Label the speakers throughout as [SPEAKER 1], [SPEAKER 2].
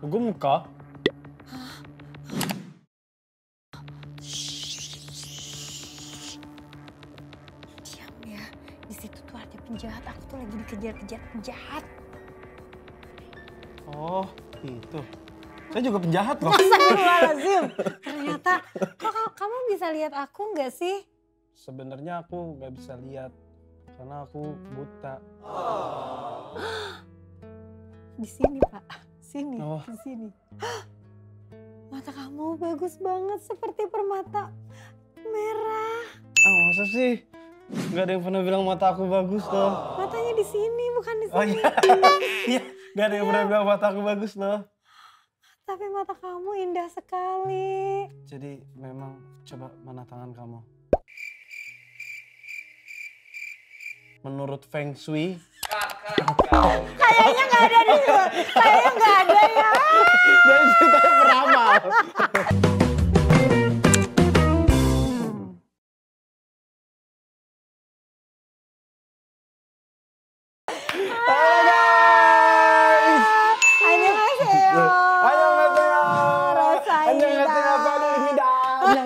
[SPEAKER 1] 누굽니까?
[SPEAKER 2] Diam ya. Di situ tuh ada penjahat. Aku tuh lagi dikejar-kejar penjahat.
[SPEAKER 1] Oh, itu. Saya juga penjahat loh. lazim.
[SPEAKER 2] Ternyata, kok kamu bisa lihat aku nggak sih?
[SPEAKER 1] Sebenarnya aku nggak bisa lihat karena aku buta. Oh.
[SPEAKER 2] Di sini, Pak sini, oh. di sini. Mata kamu bagus banget seperti permata
[SPEAKER 1] merah. Ah, masa sih? Gak ada yang pernah bilang mata aku bagus loh.
[SPEAKER 2] Matanya di sini, bukan di sini. Oh iya.
[SPEAKER 1] iya. Gak ada yang pernah iya. bilang mata aku bagus loh.
[SPEAKER 2] Tapi mata kamu indah sekali.
[SPEAKER 1] Jadi memang coba mana tangan kamu. Menurut Feng Shui,
[SPEAKER 2] Kayaknya nggak ada di situ. kayaknya nggak
[SPEAKER 1] ada ya. Dan ceritanya peramal.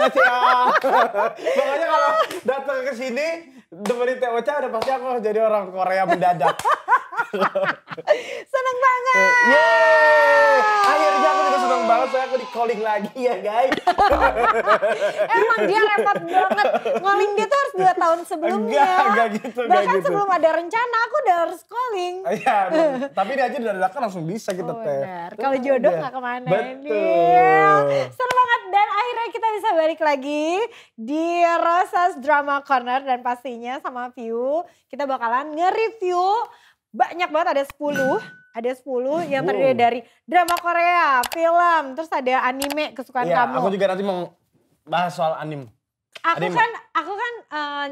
[SPEAKER 1] Makanya ya ah? Makanya kalau datang ke sini dengerin Teh Ocha udah pasti aku jadi orang Korea mendadak. Seneng banget. Yeay ngoling lagi ya guys. Emang dia
[SPEAKER 2] repot banget. Ngoling dia tuh harus dua tahun sebelumnya. Enggak, enggak gitu. Bahkan enggak gitu. sebelum ada rencana aku udah harus calling. Ah, iya,
[SPEAKER 1] tapi dia aja udah dadakan langsung bisa kita gitu, oh, teh.
[SPEAKER 2] Kalau jodoh iya. nggak kemana Betul. Seru banget dan akhirnya kita bisa balik lagi di Rosas Drama Corner dan pastinya sama View kita bakalan nge-review banyak banget ada 10 ada 10 yang terdiri dari drama Korea, film, terus ada anime kesukaan iya, kamu. aku juga
[SPEAKER 1] nanti mau bahas soal anime.
[SPEAKER 2] Aku anime. kan aku kan uh,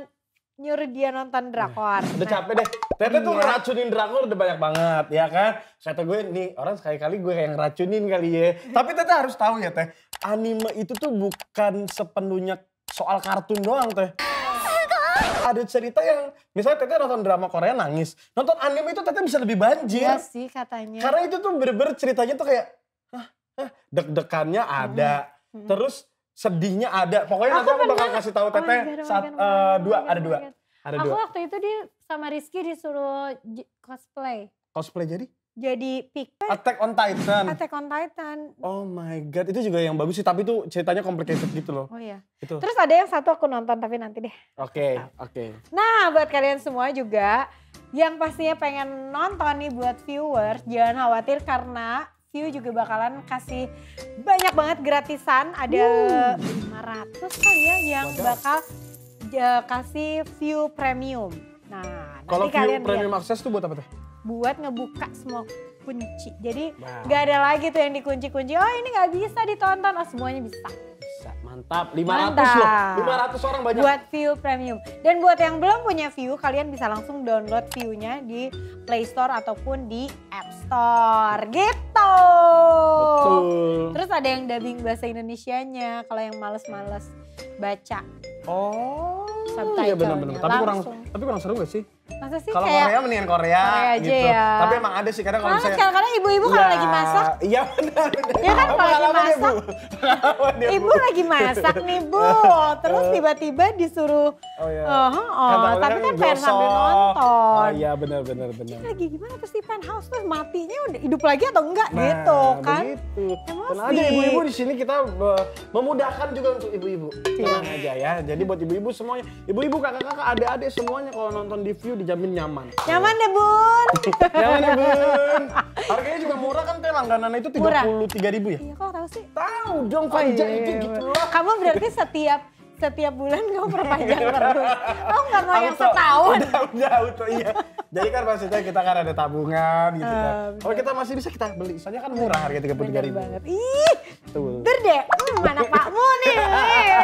[SPEAKER 2] nyuruh dia nonton iya. drakor. Udah
[SPEAKER 1] nah, capek deh. Tete iya. tuh ngeracunin drakor udah banyak banget, ya kan? Kata gue nih orang sekali-kali gue yang ngeracunin kali ya. Tapi Tete harus tahu ya Teh, anime itu tuh bukan sepenuhnya soal kartun doang Teh ada cerita yang misalnya Tete nonton drama Korea nangis, nonton anime itu Tete bisa lebih banjir. Iya
[SPEAKER 2] sih katanya. Karena itu
[SPEAKER 1] tuh bener-bener ceritanya tuh kayak hah, deg-degannya ada, hmm. Hmm. terus sedihnya ada. Pokoknya aku nanti aku bakal kasih tahu oh Tete oh God, saat oh eh, God, uh, dua God, ada dua.
[SPEAKER 2] Ada aku dua. waktu itu dia sama Rizky disuruh cosplay. Cosplay jadi? jadi pick.
[SPEAKER 1] Attack on Titan.
[SPEAKER 2] Attack on Titan.
[SPEAKER 1] Oh my god, itu juga yang bagus sih, tapi itu ceritanya complicated gitu loh. Oh iya. Itu. Terus
[SPEAKER 2] ada yang satu aku nonton tapi nanti deh.
[SPEAKER 1] Oke, okay, oke. Okay.
[SPEAKER 2] Nah, buat kalian semua juga yang pastinya pengen nonton nih buat viewers, jangan khawatir karena View juga bakalan kasih banyak banget gratisan, ada Woo. 500 kali ya yang Wadah. bakal eh, kasih view premium. Nah, kalau view premium
[SPEAKER 1] akses tuh buat apa tuh?
[SPEAKER 2] buat ngebuka semua kunci. Jadi wow. gak ada lagi tuh yang dikunci-kunci. Oh ini gak bisa ditonton. Oh semuanya bisa. Bisa,
[SPEAKER 1] mantap. 500 mantap. loh. 500 orang banyak. Buat
[SPEAKER 2] view premium. Dan buat yang belum punya view, kalian bisa langsung download view-nya di Play Store ataupun di App Store. Gitu. Betul. Terus ada yang dubbing bahasa Indonesianya kalau yang males-males baca. Oh, iya benar-benar. Tapi kurang,
[SPEAKER 1] tapi kurang seru gak sih?
[SPEAKER 2] Masa sih kalo kayak Korea mendingan Korea, Korea aja gitu. Ya. Tapi emang ada sih kadang kalau misalnya kadang-kadang ibu-ibu kalau lagi iya, masak. Iya benar. Iya kan kalau lagi masak. Dia, ibu lagi masak nih, Bu. Iya. Terus tiba-tiba disuruh Oh iya. oh, oh. Kan kan tapi kan pengen sambil nonton. Oh iya benar benar benar. Ini lagi gimana terus di penthouse tuh matinya udah hidup lagi atau enggak nah, gitu kan. Begitu. Emosi. Tenang aja ibu-ibu di
[SPEAKER 1] sini kita eh, memudahkan juga untuk ibu-ibu. Iya. Tenang aja ya. Jadi buat ibu-ibu semuanya, ibu-ibu kakak-kakak, ada-ada semuanya kalau nonton di view dijamin nyaman. Nyaman deh ya, bun. nyaman deh ya, bun. Harganya juga murah kan teh langganan
[SPEAKER 2] itu tiga puluh tiga ribu ya? Iya kok tahu sih? Tahu dong Fajar oh, iya, iya, iya, itu gitu loh. Kamu berarti setiap setiap bulan kamu perpanjang terus. Kamu nggak mau yang setahun.
[SPEAKER 1] Udah, udah auto iya. Jadi kan maksudnya kita kan ada tabungan gitu uh, kan. Ah, Kalau kita masih bisa kita beli, soalnya kan murah harga tiga puluh tiga ribu. Banget. Ih, Betul.
[SPEAKER 2] deh, hmm, mana pakmu nih,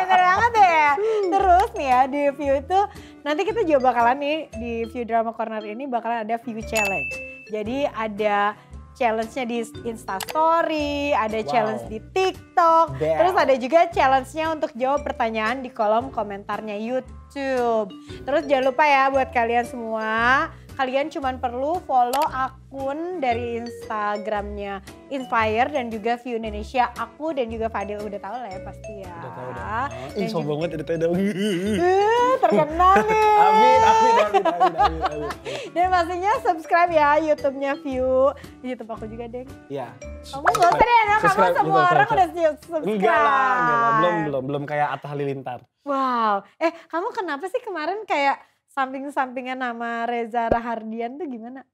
[SPEAKER 2] bener banget ya. Hmm. Terus nih ya di view itu nanti kita juga bakalan nih di view drama corner ini bakalan ada view challenge. Jadi ada challenge-nya di Instastory, ada wow. challenge di TikTok TikTok. Yeah. Terus ada juga challenge-nya untuk jawab pertanyaan di kolom komentarnya YouTube. Terus jangan lupa ya buat kalian semua kalian cuma perlu follow akun dari Instagramnya Inspire dan juga View Indonesia. Aku dan juga Fadil udah tahu lah ya pasti ya. Udah tahu dah. Ih, juga...
[SPEAKER 1] banget udah tahu dong. Eh, terkenal
[SPEAKER 2] nih. amin, amin, amin, amin, amin, amin. Dan pastinya subscribe ya YouTube-nya View. YouTube aku juga, Deng. Iya. Kamu gak usah deh, kamu semua orang udah subscribe. Enggak lah, enggak lah. Belum,
[SPEAKER 1] belum, belum kayak Atta Halilintar.
[SPEAKER 2] Wow. Eh, kamu kenapa sih kemarin kayak samping-sampingan nama Reza Rahardian tuh gimana?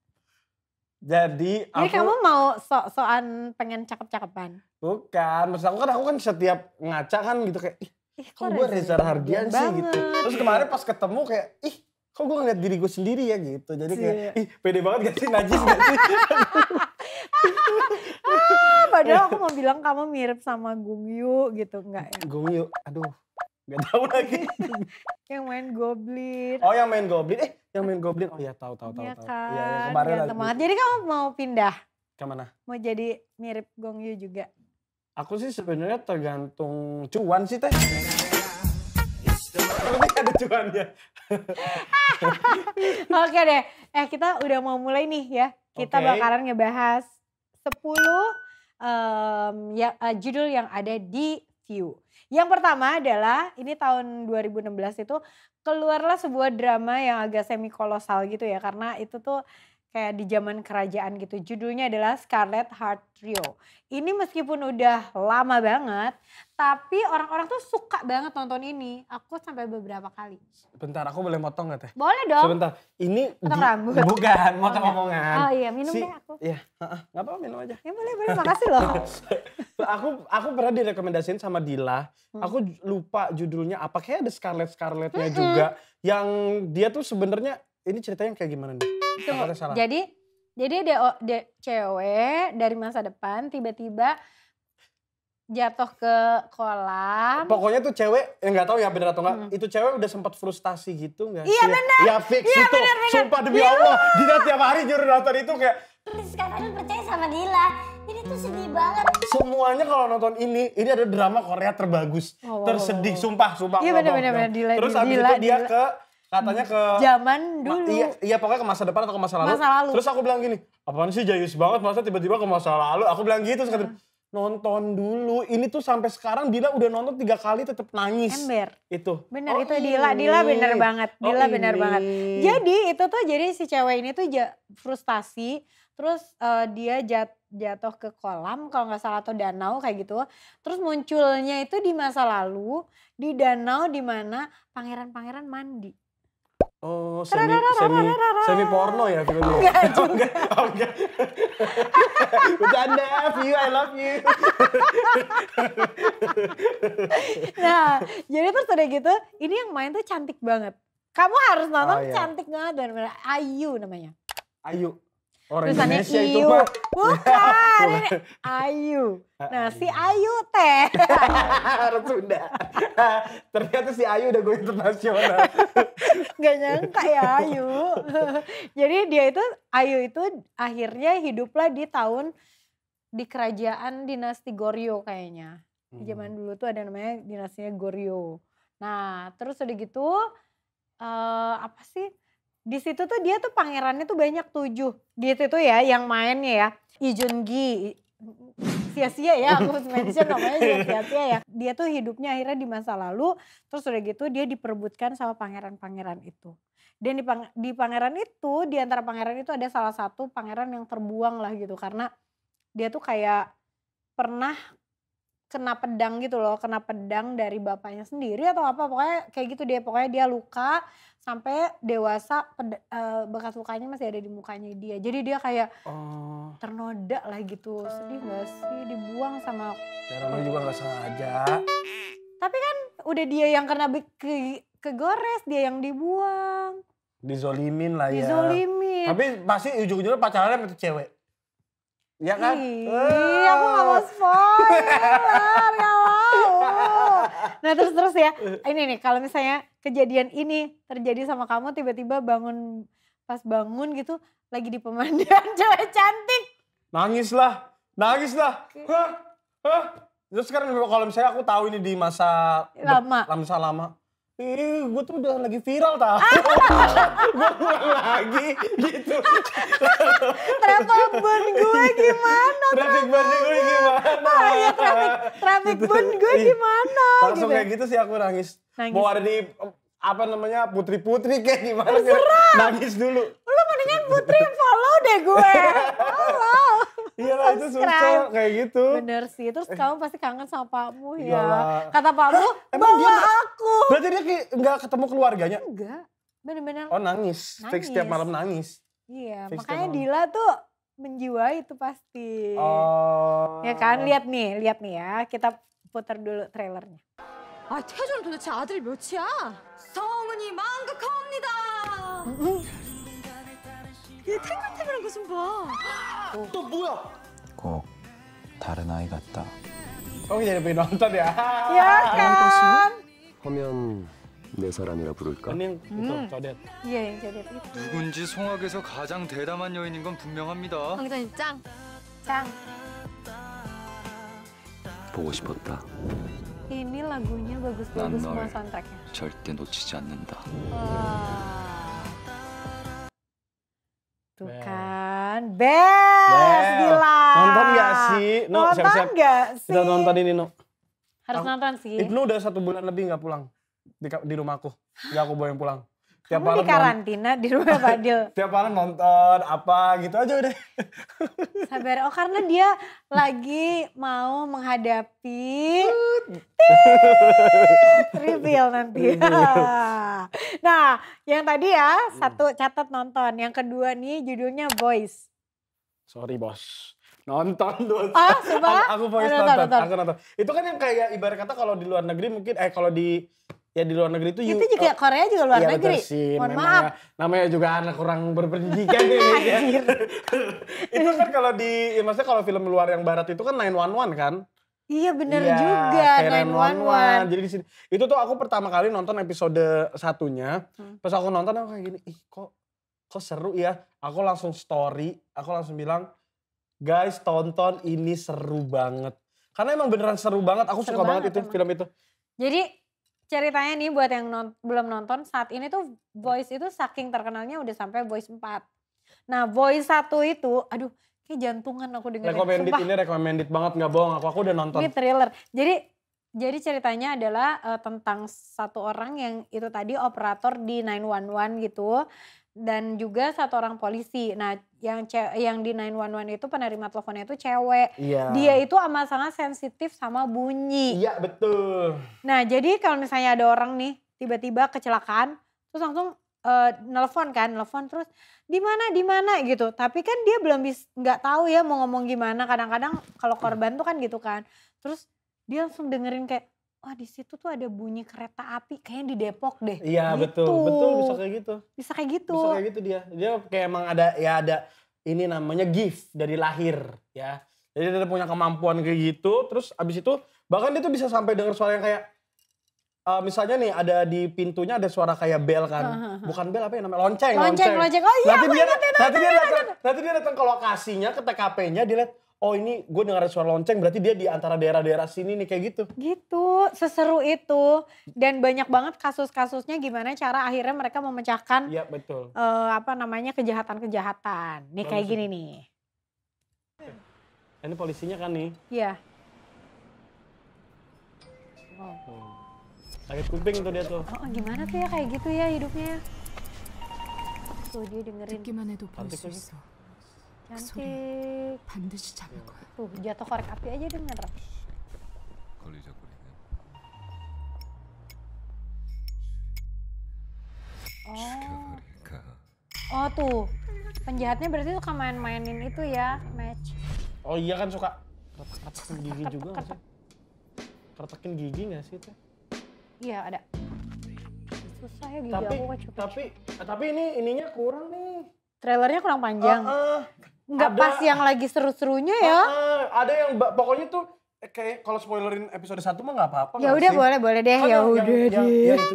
[SPEAKER 1] Jadi, Jadi aku, kamu
[SPEAKER 2] mau sok soan pengen cakep-cakepan?
[SPEAKER 1] Bukan, maksud aku kan aku kan setiap ngaca kan gitu kayak ih,
[SPEAKER 2] ih kok gue Reza Rahardian sih gitu. banget. gitu. Terus kemarin
[SPEAKER 1] pas ketemu kayak ih kok gue ngeliat diri gue sendiri ya gitu. Jadi kayak iya. ih pede banget gak sih najis gak sih?
[SPEAKER 2] ah, padahal aku mau bilang kamu mirip sama Yu gitu enggak ya?
[SPEAKER 1] Yu, aduh Gak tahu lagi.
[SPEAKER 2] yang main Goblin. Oh yang main Goblin. Eh
[SPEAKER 1] yang main Goblin. Oh ya tahu tahu tahu. Iya kan. ya, kemarin lagi. Banget.
[SPEAKER 2] Jadi kamu mau pindah? Ke mana? Mau jadi mirip Gong Yu juga.
[SPEAKER 1] Aku sih sebenarnya tergantung cuan sih teh. Ini ada cuannya.
[SPEAKER 2] Oke deh. Eh kita udah mau mulai nih ya. Kita okay. bakalan ngebahas 10 um, ya, uh, judul yang ada di view. Yang pertama adalah ini tahun 2016 itu keluarlah sebuah drama yang agak semi kolosal gitu ya karena itu tuh kayak di zaman kerajaan gitu. Judulnya adalah Scarlet Heart Trio. Ini meskipun udah lama banget, tapi orang-orang tuh suka banget nonton ini. Aku sampai beberapa kali. Bentar, aku boleh
[SPEAKER 1] motong gak teh? Boleh dong. Sebentar, ini oh, motong di, bukan motong oh, omongan. Oh iya,
[SPEAKER 2] minum si, deh aku. Iya, uh, nggak apa-apa minum aja. Ya boleh, boleh, makasih loh.
[SPEAKER 1] aku aku pernah direkomendasiin sama Dila. Hmm. Aku lupa judulnya apa, kayak ada Scarlet Scarletnya hmm. juga. Yang dia tuh sebenarnya ini ceritanya kayak gimana nih? Tunggu. Jadi
[SPEAKER 2] jadi de, oh, de cewek dari masa depan tiba-tiba jatuh ke kolam.
[SPEAKER 1] Pokoknya tuh cewek yang nggak tahu ya benar atau enggak, hmm. itu cewek udah sempat frustasi gitu nggak? Iya benar. Ya fix ya, itu. Bener, bener. Sumpah demi ya. Allah, Dina tiap hari nyuruh nonton itu kayak. Terus sekarang kan percaya sama Dila. Ini tuh sedih banget. Semuanya kalau nonton ini, ini ada drama Korea terbagus, oh, tersedih, sumpah, sumpah. Iya benar-benar Dila. Terus abis dia Dila. ke katanya ke zaman
[SPEAKER 2] dulu. Iya, iya
[SPEAKER 1] pokoknya ke masa depan atau ke masa lalu. Masa lalu. Terus aku bilang gini, apaan sih jayus banget masa tiba-tiba ke masa lalu. Aku bilang gitu, sekarang hmm. nonton dulu. Ini tuh sampai sekarang Dila udah nonton tiga kali tetap nangis. Ember. Itu. benar oh, itu ini. Dila, Dila benar banget. Oh, Dila oh, bener ini. banget. Jadi
[SPEAKER 2] itu tuh jadi si cewek ini tuh frustasi. Terus uh, dia jat jatuh ke kolam kalau nggak salah atau danau kayak gitu. Terus munculnya itu di masa lalu di danau di mana pangeran-pangeran mandi.
[SPEAKER 1] Oh, semi semi semi porno ya filmnya. Enggak juga.
[SPEAKER 2] Oh, enggak. Oh, enggak.
[SPEAKER 1] Bercanda, you, I love you.
[SPEAKER 2] nah, jadi terus udah gitu, ini yang main tuh cantik banget. Kamu harus nonton oh, iya. cantik banget dan Ayu namanya.
[SPEAKER 1] Ayu. Orang tulisannya Indonesia Iu. itu Bukan, iya. ini
[SPEAKER 2] Ayu. Nah, si Ayu teh. Orang Sunda.
[SPEAKER 1] Ternyata si Ayu udah gue internasional.
[SPEAKER 2] Gak nyangka ya Ayu. Jadi dia itu, Ayu itu akhirnya hiduplah di tahun di kerajaan dinasti Goryeo kayaknya. Di hmm. zaman dulu tuh ada namanya dinastinya Goryeo. Nah, terus udah gitu, uh, apa sih? di situ tuh dia tuh pangerannya tuh banyak tujuh. Di situ ya yang mainnya ya. Ijun Gi, sia-sia ya aku mention namanya sia-sia ya. Dia tuh hidupnya akhirnya di masa lalu terus udah gitu dia diperbutkan sama pangeran-pangeran itu. Dan di, pang di pangeran itu di antara pangeran itu ada salah satu pangeran yang terbuang lah gitu karena dia tuh kayak pernah kena pedang gitu loh, kena pedang dari bapaknya sendiri atau apa pokoknya kayak gitu dia pokoknya dia luka sampai dewasa peda, uh, eh, bekas lukanya masih ada di mukanya dia. Jadi dia kayak oh. ternoda lah gitu. Sedih gak sih dibuang sama
[SPEAKER 1] Darahnya juga gak sengaja.
[SPEAKER 2] Tapi kan udah dia yang kena ke kegores, dia yang dibuang.
[SPEAKER 1] Dizolimin lah ya. Dizolimin. Tapi pasti ujung-ujungnya pacarannya sama cewek. Iya kan? Iya, aku gak mau
[SPEAKER 2] spoiler, gak mau. Nah terus-terus ya, ini nih kalau misalnya kejadian ini terjadi sama kamu tiba-tiba bangun, pas bangun gitu lagi di pemandian cewek cantik.
[SPEAKER 1] Nangis lah, nangis lah. Hah? Hah? Terus sekarang kalau misalnya aku tahu ini di masa lama, masa lama Ih, gue tuh udah lagi viral tau. Ah. gue lagi gitu. travel burn gue gimana? Traffic burn gue gimana? Oh, iya, traffic,
[SPEAKER 2] traffic gitu. burn gue gimana? Langsung gitu. kayak gitu
[SPEAKER 1] sih aku nangis. nangis. Mau ada di apa namanya putri-putri kayak gimana? Terserah. Nangis dulu.
[SPEAKER 2] Lu mendingan putri follow deh gue. Follow. Iya lah itu susah kayak gitu. Bener sih. Terus eh. kamu pasti kangen sama pakmu ya. Yalah. Kata pakmu, eh, bawa dia, aku. Berarti dia
[SPEAKER 1] nggak ketemu keluarganya? Enggak.
[SPEAKER 2] Bener-bener. Oh nangis. nangis. setiap malam nangis. Iya. Fix makanya Dila tuh menjiwai itu pasti. Oh. Ya kan? Lihat nih, lihat nih ya. Kita putar dulu trailernya. Ah, 태준
[SPEAKER 1] 도대체 아들 몇이야? 성은이 망극합니다. 얘 탱글탱글한 것좀 봐. 어. 너 뭐야? 꼭 다른 아이 같다. 형이 제일 보이 런던이야.
[SPEAKER 2] 약간. 허면 내 사람이라 부를까? 음. 예,
[SPEAKER 1] 누군지 송악에서 가장 대담한 여인인 건 분명합니다.
[SPEAKER 2] 황자님 짱. 짱. 보고 싶었다. 이 밀라군요, 그거 그거
[SPEAKER 1] 절대 놓치지 않는다. 와.
[SPEAKER 2] best. gila. Nonton gak sih? No, nonton siap -siap. gak sih?
[SPEAKER 1] Kita nonton ini, No.
[SPEAKER 2] Harus nonton sih.
[SPEAKER 1] Ibnu udah satu bulan lebih gak pulang. Di, di rumahku. Gak aku yang pulang. Tiap Kamu di karantina
[SPEAKER 2] di rumah Fadil.
[SPEAKER 1] Tiap malam nonton apa gitu aja udah.
[SPEAKER 2] Sabar. Oh karena dia lagi mau menghadapi reveal nanti. nah, yang tadi ya satu catat nonton, yang kedua nih judulnya Voice.
[SPEAKER 1] Sorry bos. Nonton dulu. Ah, sumpah? aku voice nonton, nonton, nonton. Aku nonton. Itu kan yang kayak ibarat kata kalau di luar negeri mungkin eh kalau di ya di luar negeri itu itu juga uh,
[SPEAKER 2] Korea juga luar ya, negeri. Betul sih, Mohon maaf. Ya,
[SPEAKER 1] namanya juga anak kurang berpendidikan ini ya. itu kan kalau di ya maksudnya kalau film luar yang barat itu kan 911 kan?
[SPEAKER 2] Iya bener ya, juga, 911. Jadi
[SPEAKER 1] di sini itu tuh aku pertama kali nonton episode satunya, hmm. pas aku nonton aku kayak gini, ih kok kok seru ya aku langsung story aku langsung bilang guys tonton ini seru banget karena emang beneran seru banget aku seru suka banget, banget itu emang. film itu
[SPEAKER 2] jadi ceritanya nih buat yang non, belum nonton saat ini tuh Voice itu saking terkenalnya udah sampai Voice 4 nah Voice satu itu aduh kayak jantungan aku dengerin recommended ini
[SPEAKER 1] recommended banget nggak bohong aku aku udah nonton ini
[SPEAKER 2] thriller jadi jadi ceritanya adalah uh, tentang satu orang yang itu tadi operator di 911 gitu dan juga satu orang polisi. Nah, yang yang di 911 itu penerima teleponnya itu cewek. Iya. Dia itu amat sangat sensitif sama bunyi. Iya,
[SPEAKER 1] betul.
[SPEAKER 2] Nah, jadi kalau misalnya ada orang nih tiba-tiba kecelakaan, terus langsung uh, nelpon kan, nelpon terus di mana di mana gitu. Tapi kan dia belum bisa nggak tahu ya mau ngomong gimana. Kadang-kadang kalau korban tuh kan gitu kan. Terus dia langsung dengerin kayak wah di situ tuh ada bunyi kereta api kayaknya di Depok deh. Iya gitu. betul betul bisa kayak gitu. Bisa kayak gitu. Bisa kayak gitu dia
[SPEAKER 1] dia kayak emang ada ya ada ini namanya gift dari lahir ya. Jadi dia punya kemampuan kayak gitu terus abis itu bahkan dia tuh bisa sampai dengar suara yang kayak Uh, misalnya nih ada di pintunya ada suara kayak bel kan. Uh, uh, Bukan bel apa ya namanya? Lonceng, lonceng. Lonceng, lonceng. Oh iya, nanti dia, ya, nanti, nanti, dia datang, nanti dia datang ke lokasinya, ke TKP-nya, dia lihat, oh ini gue dengar suara lonceng berarti dia di antara daerah-daerah sini nih kayak gitu. Gitu,
[SPEAKER 2] seseru itu dan banyak banget kasus-kasusnya gimana cara akhirnya mereka memecahkan Iya, betul. Uh, apa namanya kejahatan-kejahatan. Nih kayak gini nih.
[SPEAKER 1] Ini polisinya kan nih? Iya. Oh. Sakit kuping tuh dia tuh. Oh, gimana tuh ya kayak
[SPEAKER 2] gitu ya hidupnya? Tuh dia dengerin. Gimana itu proses? cantik. Tuh, jatuh korek api aja dia ngerap. Oh. Oh tuh, penjahatnya berarti suka main-mainin itu ya, match.
[SPEAKER 1] Oh iya kan suka kertek gigi juga gak sih? Kertekin gigi gak sih itu? Iya ada. Susah ya gigi tapi, aku cukup. Tapi, eh, tapi ini ininya kurang nih.
[SPEAKER 2] Trailernya kurang panjang. Uh, uh, pas yang lagi seru-serunya ya. Uh, uh,
[SPEAKER 1] ada yang pokoknya tuh eh, kayak kalau spoilerin episode 1 mah nggak apa-apa. Ya udah boleh boleh deh. Kan ya udah deh. Yang, yang itu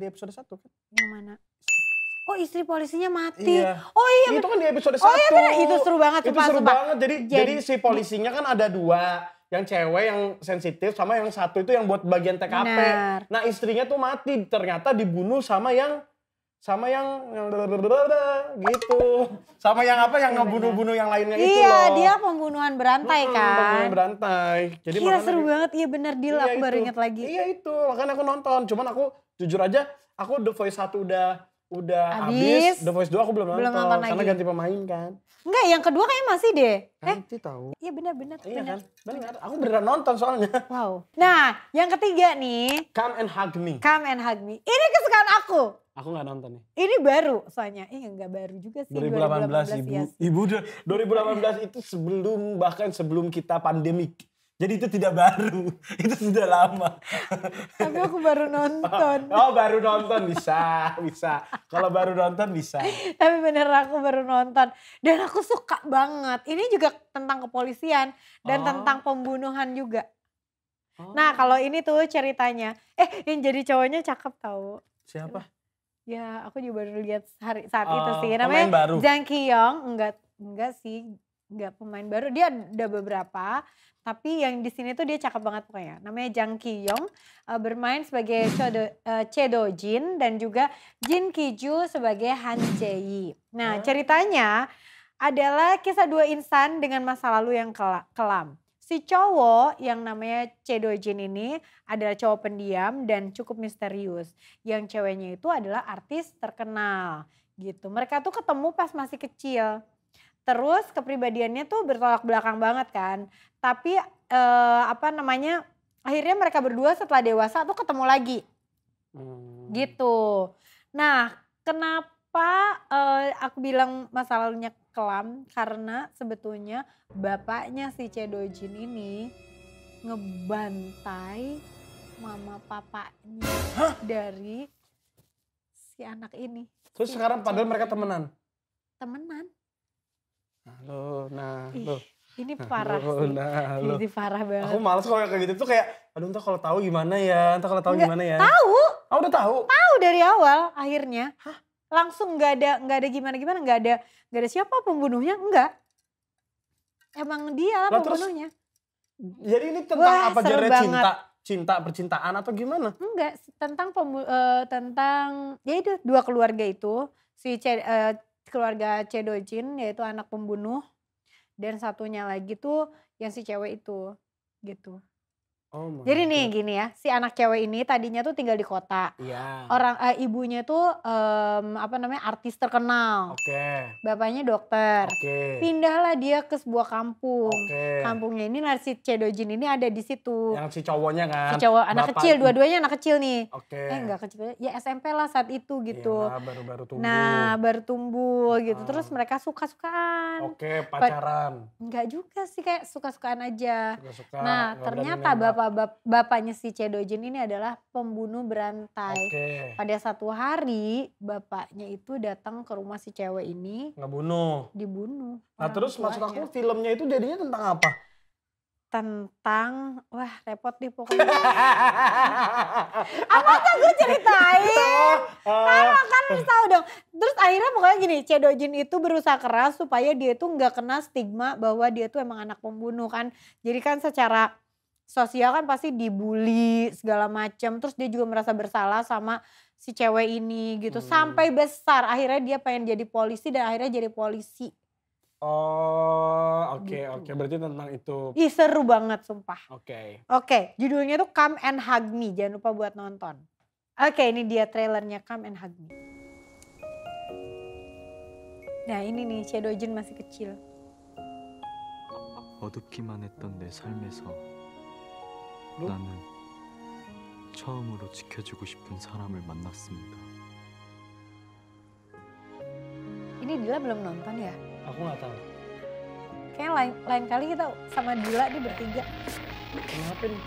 [SPEAKER 1] Di episode 1 kan.
[SPEAKER 2] Yang mana? Oh istri polisinya mati. Iya. Oh iya. Itu kan di episode satu Oh iya bener. itu seru banget. Itu seru sumpah. banget. Jadi, jadi jadi si polisinya kan
[SPEAKER 1] ada dua yang cewek yang sensitif sama yang satu itu yang buat bagian TKP. Benar. Nah istrinya tuh mati ternyata dibunuh sama yang sama yang yang gitu sama yang apa yang iya, ngebunuh-bunuh yang lainnya iya, loh iya dia
[SPEAKER 2] pembunuhan berantai hmm, kan pembunuhan
[SPEAKER 1] berantai jadi Kira seru seru banget
[SPEAKER 2] iya bener deal iya aku itu. baru inget lagi iya itu makanya aku
[SPEAKER 1] nonton cuman aku jujur aja aku The Voice satu udah udah habis The Voice dua aku belum, belum nonton, nonton lagi. karena ganti pemain kan
[SPEAKER 2] Enggak, yang kedua kayaknya masih deh. eh eh, tahu. Iya benar-benar. Iya kan, benar. Aku beneran nonton soalnya. Wow. Nah, yang ketiga nih. Come and hug me. Come and hug me. Ini kesukaan aku.
[SPEAKER 1] Aku gak nonton nih.
[SPEAKER 2] Ini baru soalnya. Eh gak baru juga sih. 2018, 2018 ibu. Ya.
[SPEAKER 1] Ibu 2018 itu sebelum bahkan sebelum kita pandemik. Jadi itu tidak baru, itu sudah lama. Tapi aku baru nonton. Oh, oh baru nonton bisa, bisa. Kalau baru nonton bisa.
[SPEAKER 2] Tapi bener aku baru nonton dan aku suka banget. Ini juga tentang kepolisian dan oh. tentang pembunuhan juga. Nah, oh. Nah kalau ini tuh ceritanya, eh yang jadi cowoknya cakep tau. Siapa? Ya, aku juga baru lihat hari saat uh, itu oh, sih. Namanya baru. Jang Kiyong, enggak enggak sih, enggak pemain baru. Dia ada beberapa, tapi yang di sini tuh dia cakep banget pokoknya. Namanya Jang Kiyong, uh, eh, bermain sebagai Chodo, uh, eh, Chedo Jin dan juga Jin Kiju sebagai Han Jae Nah, ceritanya adalah kisah dua insan dengan masa lalu yang kelam si cowok yang namanya Dojin ini adalah cowok pendiam dan cukup misterius. Yang ceweknya itu adalah artis terkenal gitu. Mereka tuh ketemu pas masih kecil. Terus kepribadiannya tuh bertolak belakang banget kan. Tapi eh, apa namanya akhirnya mereka berdua setelah dewasa tuh ketemu lagi. Hmm. Gitu. Nah kenapa eh, aku bilang masa lalunya kelam karena sebetulnya bapaknya si Cedojin ini ngebantai mama papanya Hah? dari si anak ini. Terus si sekarang padahal mereka temenan? Temenan.
[SPEAKER 1] Nah, lo, nah, Ih. lo.
[SPEAKER 2] Ini parah lo, sih.
[SPEAKER 1] Nah, lo. Ini
[SPEAKER 2] parah banget. Aku males
[SPEAKER 1] kalau kayak gitu tuh kayak, aduh entah kalau tahu gimana ya, entah kalau tahu gimana ya. Tahu.
[SPEAKER 2] Oh, udah tahu. Tahu dari awal akhirnya. Hah? Langsung nggak ada nggak ada gimana gimana nggak ada Gak ada siapa pembunuhnya, enggak. Emang dia lah pembunuhnya. Terus, jadi ini tentang Wah, apa genre cinta? cinta percintaan atau gimana? Enggak, tentang pembu uh, tentang ya itu dua keluarga itu si C, uh, eh, keluarga Cedojin yaitu anak pembunuh dan satunya lagi tuh yang si cewek itu gitu. Oh Jadi nih gini ya, si anak cewek ini tadinya tuh tinggal di kota. Iya. Orang uh, ibunya tuh um, apa namanya artis terkenal. Oke. Okay. Bapaknya dokter. Oke. Okay. Pindahlah dia ke sebuah kampung. Oke. Okay. Kampungnya ini Narsi Cedojin ini ada di situ. Yang
[SPEAKER 1] si cowoknya kan. Si cowok anak Bapak. kecil, dua-duanya
[SPEAKER 2] anak kecil nih. Oke. Okay. Eh enggak kecil, ya SMP lah saat itu gitu. Iya, nah,
[SPEAKER 1] baru-baru tumbuh. Nah,
[SPEAKER 2] bertumbuh gitu. Hmm. Terus mereka suka-sukaan. Oke, okay, pacaran. enggak juga sih kayak suka-sukaan aja. Suka-suka. Nah, ternyata Bapak bahwa bap bapaknya si Cedojin ini adalah pembunuh berantai. Okay. Pada satu hari bapaknya itu datang ke rumah si cewek ini. Ngebunuh. Dibunuh. Nah terus maksud aku filmnya itu jadinya tentang apa? tentang wah repot nih pokoknya. Apa kan gue ceritain?
[SPEAKER 1] Kalau kan
[SPEAKER 2] tahu dong. Terus akhirnya pokoknya gini, Cedojin itu berusaha keras supaya dia itu nggak kena stigma bahwa dia itu emang anak pembunuh kan. Jadi kan secara sosial kan pasti dibully segala macam terus dia juga merasa bersalah sama si cewek ini gitu hmm. sampai besar akhirnya dia pengen jadi polisi dan akhirnya jadi polisi
[SPEAKER 1] Oh, oke okay, gitu. oke okay. berarti tentang itu. Ih
[SPEAKER 2] seru banget sumpah. Oke. Okay. Oke, okay, judulnya tuh Come and Hug Me. Jangan lupa buat nonton. Oke, okay, ini dia trailernya Come and Hug Me. Nah, ini nih Shadow Jin masih kecil.
[SPEAKER 1] 어둡기만 했던 내 삶에서 뭐? 나는 처음으로 지켜주고 싶은 사람을 만났습니다.
[SPEAKER 2] Ini Dila belum nonton ya? Aku nggak tahu. Kayak lain, lain kali kita sama Dila di bertiga. Kenapa nih?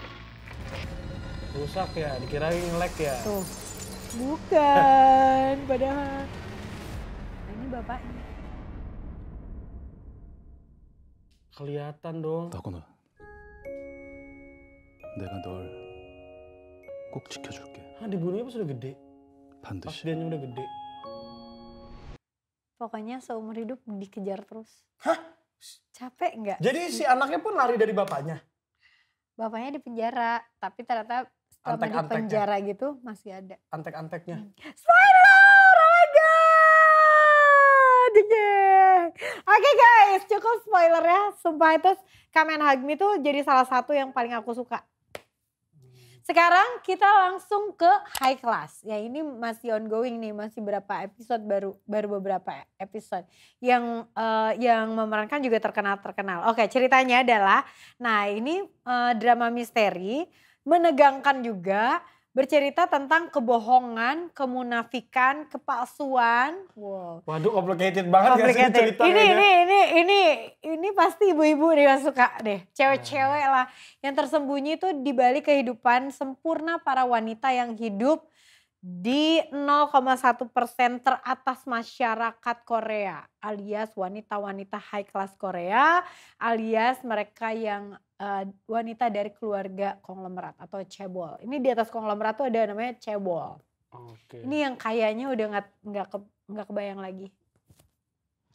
[SPEAKER 1] Rusak ya, dikirain ngelek ya. Tuh.
[SPEAKER 2] Bukan, padahal. Nah, ini bapaknya.
[SPEAKER 1] Kelihatan dong. Takut nggak? 내가 널 꼭 지켜줄게. 아, 근데 무릎이 sudah gede. 반드시. Pas udah gede.
[SPEAKER 2] Pokoknya seumur hidup dikejar terus. Hah? Capek nggak? Jadi si
[SPEAKER 1] anaknya pun lari dari bapaknya?
[SPEAKER 2] Bapaknya di penjara, tapi ternyata setelah Antek di penjara gitu masih ada. Antek-anteknya. Hmm. Spoiler! Oh my god! Oke okay guys, cukup spoilernya. Sumpah itu Kamen Hagmi tuh jadi salah satu yang paling aku suka. Sekarang kita langsung ke high class. Ya ini masih ongoing nih, masih berapa episode baru baru beberapa episode yang uh, yang memerankan juga terkenal terkenal. Oke, ceritanya adalah nah ini uh, drama misteri menegangkan juga bercerita tentang kebohongan, kemunafikan, kepalsuan. Wow.
[SPEAKER 1] Waduh complicated banget ya complicated. Gak sih ini, ya. ini
[SPEAKER 2] ini ini ini pasti ibu-ibu yang suka deh. Cewek-cewek ah. lah yang tersembunyi itu di balik kehidupan sempurna para wanita yang hidup di 0,1 persen teratas masyarakat Korea alias wanita-wanita high class Korea alias mereka yang uh, wanita dari keluarga konglomerat atau cebol. Ini di atas konglomerat tuh ada namanya cebol. Okay. Ini yang kayaknya udah nggak nggak ke, nggak kebayang lagi.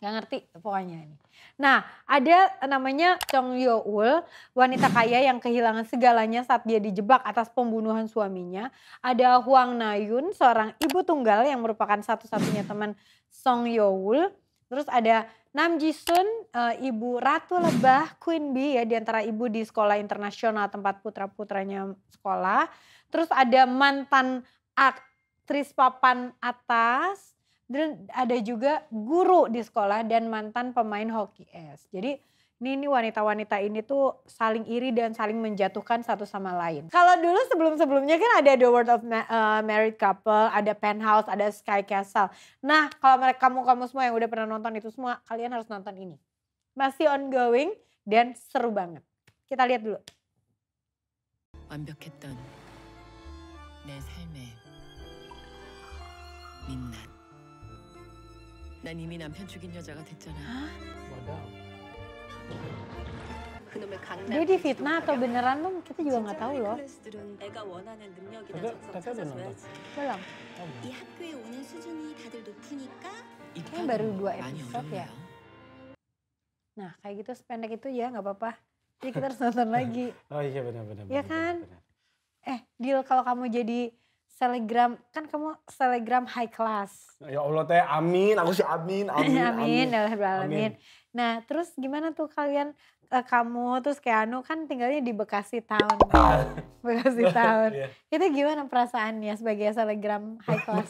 [SPEAKER 2] Gak ngerti pokoknya ini. Nah, ada namanya Chong Yo-ul, wanita kaya yang kehilangan segalanya saat dia dijebak atas pembunuhan suaminya. Ada Huang Na-yun, seorang ibu tunggal yang merupakan satu-satunya teman Song Yo-ul. Terus ada Nam Jisun uh, eh, ibu ratu lebah Queen Bee ya diantara ibu di sekolah internasional tempat putra putranya sekolah. Terus ada mantan aktris papan atas, dan ada juga guru di sekolah dan mantan pemain hoki es. Jadi nih nih wanita-wanita ini tuh saling iri dan saling menjatuhkan satu sama lain. Kalau dulu sebelum-sebelumnya kan ada The World of Ma uh, Married Couple, ada Penthouse, ada Sky Castle. Nah, kalau kamu kamu semua yang udah pernah nonton itu semua, kalian harus nonton ini. Masih ongoing dan seru banget. Kita lihat dulu.
[SPEAKER 1] 완벽했던 내 삶의 민낯.
[SPEAKER 2] 난 이미 남편 Dia di fitnah atau beneran loh? kita juga nggak tahu loh. Belum. Kayaknya baru dua episode ya. ya. Nah kayak gitu sependek itu ya nggak apa-apa. Jadi kita harus nonton lagi.
[SPEAKER 1] Oh iya benar-benar. Ya
[SPEAKER 2] kan? Eh Dil kalau kamu jadi selegram kan kamu selegram high class.
[SPEAKER 1] Ya Allah teh amin, aku sih amin, amin, amin, amin. Ya amin. amin.
[SPEAKER 2] Nah, terus gimana tuh kalian uh, kamu terus Anu kan tinggalnya di Bekasi Town. Ah. Kan? Bekasi iya. Town. yeah. Itu gimana perasaannya sebagai selegram high class?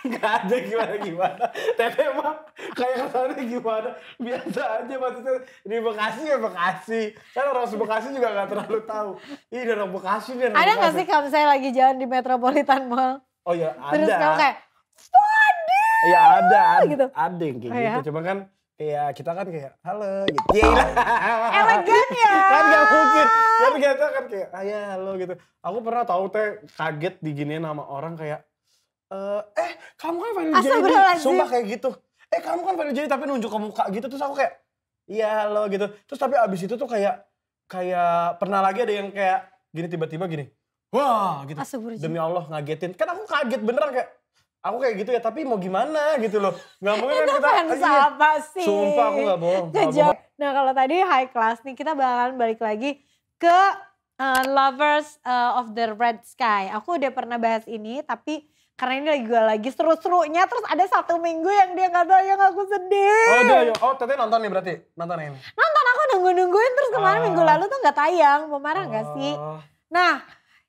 [SPEAKER 1] Gak ada gimana gimana. Tapi emang kayak kesannya gimana? Biasa aja maksudnya di Bekasi ya Bekasi. Kan orang Bekasi juga gak terlalu tahu. ini dari Bekasi dan Ada nggak sih
[SPEAKER 2] kalau saya lagi jalan di Metropolitan Mall?
[SPEAKER 1] Oh ya iya, ada. Terus kamu kayak, Iya ada, ada, gitu. ada yang kayak oh, ya? gitu. Ya? Cuma kan Iya, kita kan kayak halo gitu. Iya, iya.
[SPEAKER 2] elegan ya. kan gak
[SPEAKER 1] mungkin. Kan kita kan kayak ah ya halo gitu. Aku pernah tahu teh kaget diginiin sama orang kayak eh, eh kamu kan Vanya Jadi, sumpah kayak gitu. Eh kamu kan Vanya Jadi tapi nunjuk ke muka gitu terus aku kayak iya halo gitu. Terus tapi abis itu tuh kayak kayak pernah lagi ada yang kayak gini tiba-tiba gini. Wah gitu. Demi Allah ngagetin. Kan aku kaget beneran kayak aku kayak gitu ya tapi mau gimana gitu loh nggak mungkin kan kita fans iya, sih sumpah aku nggak bohong
[SPEAKER 2] nah kalau tadi high class nih kita bakalan balik lagi ke uh, lovers uh, of the red sky aku udah pernah bahas ini tapi karena ini lagi gue lagi seru-serunya terus ada satu minggu yang dia nggak tahu yang aku sedih oh dia
[SPEAKER 1] oh teteh nonton nih berarti nonton ini
[SPEAKER 2] nonton aku nunggu-nungguin terus kemarin uh. minggu lalu tuh nggak tayang mau marah nggak uh. sih oh. nah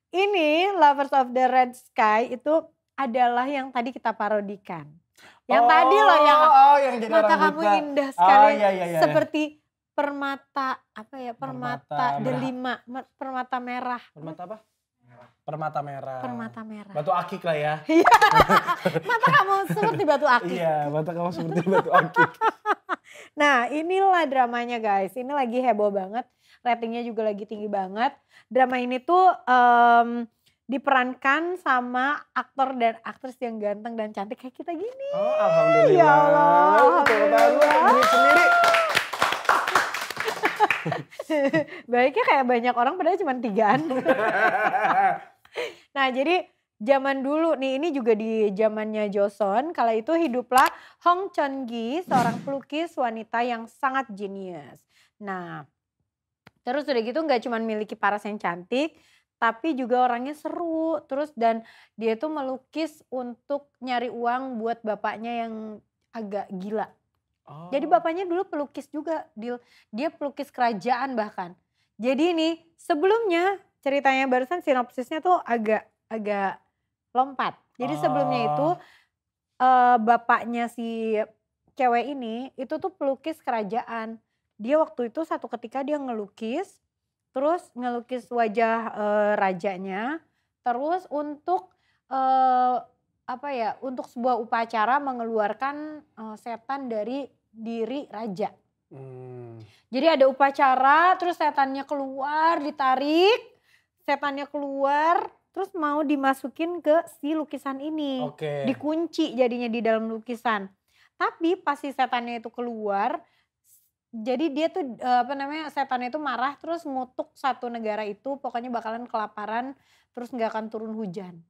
[SPEAKER 2] ini lovers of the red sky itu adalah yang tadi kita parodikan. Yang oh, tadi loh yang, oh, yang jadi mata kamu indah oh, sekali. Oh, iya, iya, iya. Seperti permata apa ya? Permata, permata delima, merah. permata merah. Permata apa?
[SPEAKER 1] Permata merah.
[SPEAKER 2] Permata merah.
[SPEAKER 1] Batu akik lah ya.
[SPEAKER 2] Iya. mata kamu seperti batu akik. Iya,
[SPEAKER 1] mata kamu seperti batu akik.
[SPEAKER 2] nah, inilah dramanya guys. Ini lagi heboh banget. Ratingnya juga lagi tinggi banget. Drama ini tuh um, diperankan sama aktor dan aktris yang ganteng dan cantik kayak kita gini. Oh,
[SPEAKER 1] alhamdulillah. Ya Allah, alhamdulillah. sendiri.
[SPEAKER 2] Baiknya kayak banyak orang padahal cuma tigaan. nah, jadi zaman dulu nih ini juga di zamannya Joseon. Kala itu hiduplah Hong Chun Gi, seorang pelukis wanita yang sangat jenius. Nah, terus udah gitu nggak cuma miliki paras yang cantik, tapi juga orangnya seru terus dan dia tuh melukis untuk nyari uang buat bapaknya yang agak gila. Oh. Jadi bapaknya dulu pelukis juga, dia, dia pelukis kerajaan bahkan. Jadi ini sebelumnya ceritanya barusan sinopsisnya tuh agak agak lompat. Jadi oh. sebelumnya itu uh, bapaknya si cewek ini itu tuh pelukis kerajaan. Dia waktu itu satu ketika dia ngelukis terus ngelukis wajah e, rajanya, terus untuk e, apa ya, untuk sebuah upacara mengeluarkan e, setan dari diri raja. Hmm. Jadi ada upacara, terus setannya keluar, ditarik, setannya keluar, terus mau dimasukin ke si lukisan ini, okay. dikunci jadinya di dalam lukisan. Tapi pasti si setannya itu keluar, jadi dia tuh eh, apa namanya setan itu marah terus ngutuk satu negara itu pokoknya bakalan kelaparan terus nggak akan turun hujan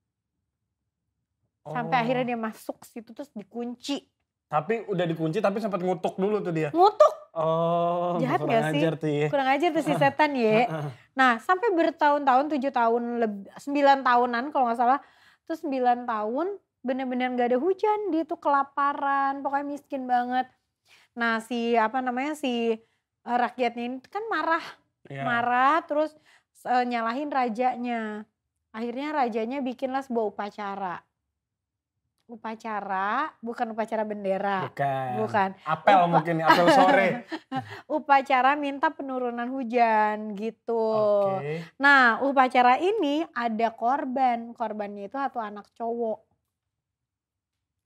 [SPEAKER 1] oh. sampai akhirnya oh.
[SPEAKER 2] dia masuk situ terus dikunci
[SPEAKER 1] tapi udah dikunci tapi sempat ngutuk dulu tuh dia ngutuk Oh, jahat gak sih? tuh ya. Kurang ajar tuh si setan ya.
[SPEAKER 2] nah, sampai bertahun-tahun, tujuh tahun, sembilan tahunan kalau nggak salah. Terus sembilan tahun bener-bener gak ada hujan, dia tuh kelaparan, pokoknya miskin banget Nah si apa namanya si uh, rakyatnya ini kan marah, yeah. marah terus uh, nyalahin rajanya. Akhirnya rajanya bikinlah sebuah upacara. Upacara bukan upacara bendera. Bukan. Bukan.
[SPEAKER 1] Apel Upa mungkin apel sore.
[SPEAKER 2] upacara minta penurunan hujan gitu. Okay. Nah, upacara ini ada korban. Korbannya itu satu anak cowok.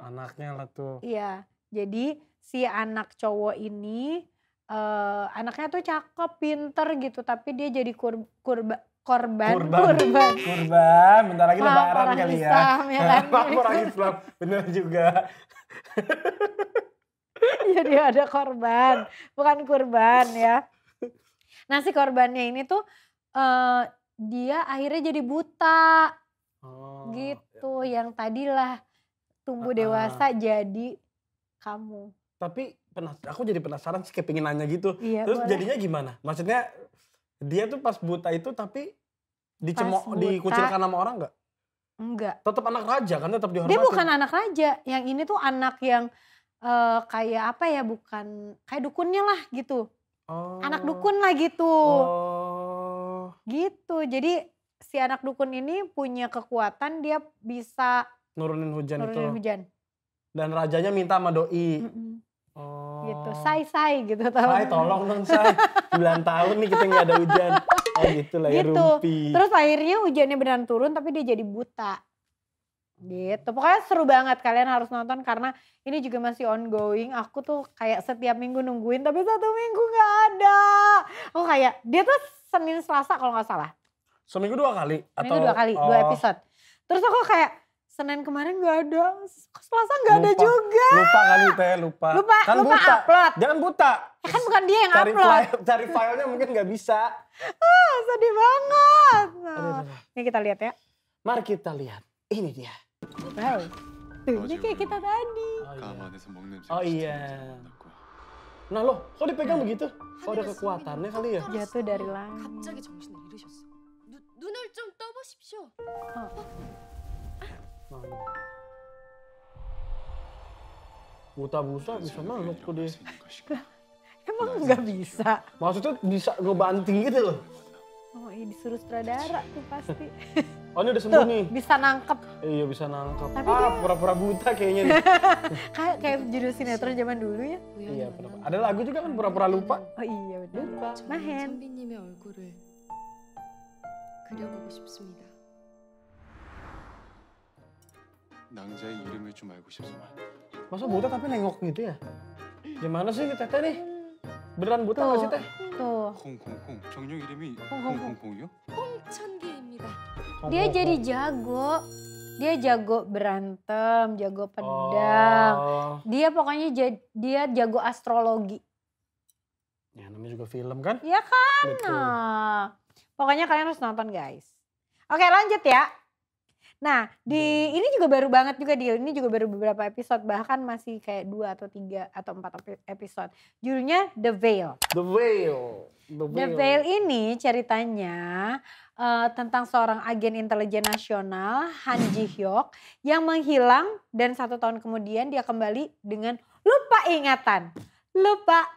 [SPEAKER 1] Anaknya lah tuh.
[SPEAKER 2] Iya. Jadi si anak cowok ini uh, anaknya tuh cakep, pinter gitu, tapi dia jadi kur kurba korban korban
[SPEAKER 1] korban bentar lagi Maaf, lebaran kali ya. Islam, ya kan? Maaf, orang Islam, benar juga.
[SPEAKER 2] jadi iya, ada korban, bukan kurban ya. Nah si korbannya ini tuh uh, dia akhirnya jadi buta. Oh, gitu, ya. yang tadilah tumbuh uh -huh. dewasa jadi kamu
[SPEAKER 1] tapi penas aku jadi penasaran sih kepingin nanya gitu. Iya, Terus boleh. jadinya gimana? Maksudnya dia tuh pas buta itu tapi dicemok dikucilkan sama orang nggak? Enggak. Tetap anak raja kan tetap dihormati. Dia bukan
[SPEAKER 2] anak raja. Yang ini tuh anak yang uh, kayak apa ya bukan kayak dukunnya lah gitu. Oh. Anak dukun lah gitu. Oh. Gitu. Jadi si anak dukun ini punya kekuatan dia bisa
[SPEAKER 1] nurunin hujan nurunin itu. hujan. Dan rajanya minta sama doi. Mm -mm.
[SPEAKER 2] Oh. Gitu, say-say gitu. Tau. Say, tolong dong say.
[SPEAKER 1] 9 tahun nih kita nggak ada hujan. Oh gitu lah ya, gitu. ya rumpi. Terus
[SPEAKER 2] akhirnya hujannya benar-benar turun tapi dia jadi buta. Gitu. Pokoknya seru banget kalian harus nonton karena ini juga masih ongoing. Aku tuh kayak setiap minggu nungguin tapi satu minggu nggak ada. Aku oh, kayak dia tuh Senin Selasa kalau nggak salah.
[SPEAKER 1] Seminggu dua kali? Seminggu atau... dua kali, uh... dua oh. episode.
[SPEAKER 2] Terus aku kayak Senin kemarin gak ada, Selasa gak lupa, ada juga. Lupa
[SPEAKER 1] kali teh, lupa. Lupa, kan lupa buta. upload. Jangan buta.
[SPEAKER 2] Ya kan bukan dia yang cari upload. File, cari filenya mungkin gak bisa. Ah,
[SPEAKER 1] sedih banget. Nah, aduh, aduh. Ini kita lihat ya. Mari kita lihat. Ini dia. Wow.
[SPEAKER 2] Tuh, ini kayak kita tadi.
[SPEAKER 1] Oh iya. Oh, iya. Nah loh, kok dipegang hmm. begitu? Kok ada kekuatannya kali ya? Jatuh dari langit. Buta-buta bisa lu tuh dia.
[SPEAKER 2] Emang nggak bisa?
[SPEAKER 1] Maksudnya bisa gue banting gitu loh.
[SPEAKER 2] Oh iya disuruh sutradara tuh pasti.
[SPEAKER 1] Oh ini udah sembuh nih.
[SPEAKER 2] Bisa nangkep.
[SPEAKER 1] Iya bisa nangkep. Tapi ah pura-pura buta kayaknya nih.
[SPEAKER 2] kayak kayak judul sinetron zaman dulu ya. Oh, iya iya pura -pura. Ada lagu juga kan pura-pura lupa. Oh iya betul. Lupa. Mahen.
[SPEAKER 1] 그려보고 싶습니다. 낭자의 이름을 좀 알고 싶소만. Masa buta tapi nengok gitu ya? Gimana sih teteh gitu, nih? Beneran buta nggak sih teh? Tuh. Kong 정령 이름이 홍콩콩이요? 홍천기입니다. Dia jadi
[SPEAKER 2] jago. Dia jago berantem, jago pedang. Oh. Dia pokoknya dia jago astrologi.
[SPEAKER 1] Ya namanya juga film kan? Iya kan. Betul. Nah,
[SPEAKER 2] pokoknya kalian harus nonton guys. Oke lanjut ya. Nah, di iya. ini juga baru banget juga dia Ini juga baru beberapa episode bahkan masih kayak dua atau tiga atau empat episode. Judulnya The Veil.
[SPEAKER 1] The Veil. The Veil,
[SPEAKER 2] ini ceritanya uh, tentang seorang agen intelijen nasional Han Ji Hyuk yang menghilang dan satu tahun kemudian dia kembali dengan lupa ingatan, lupa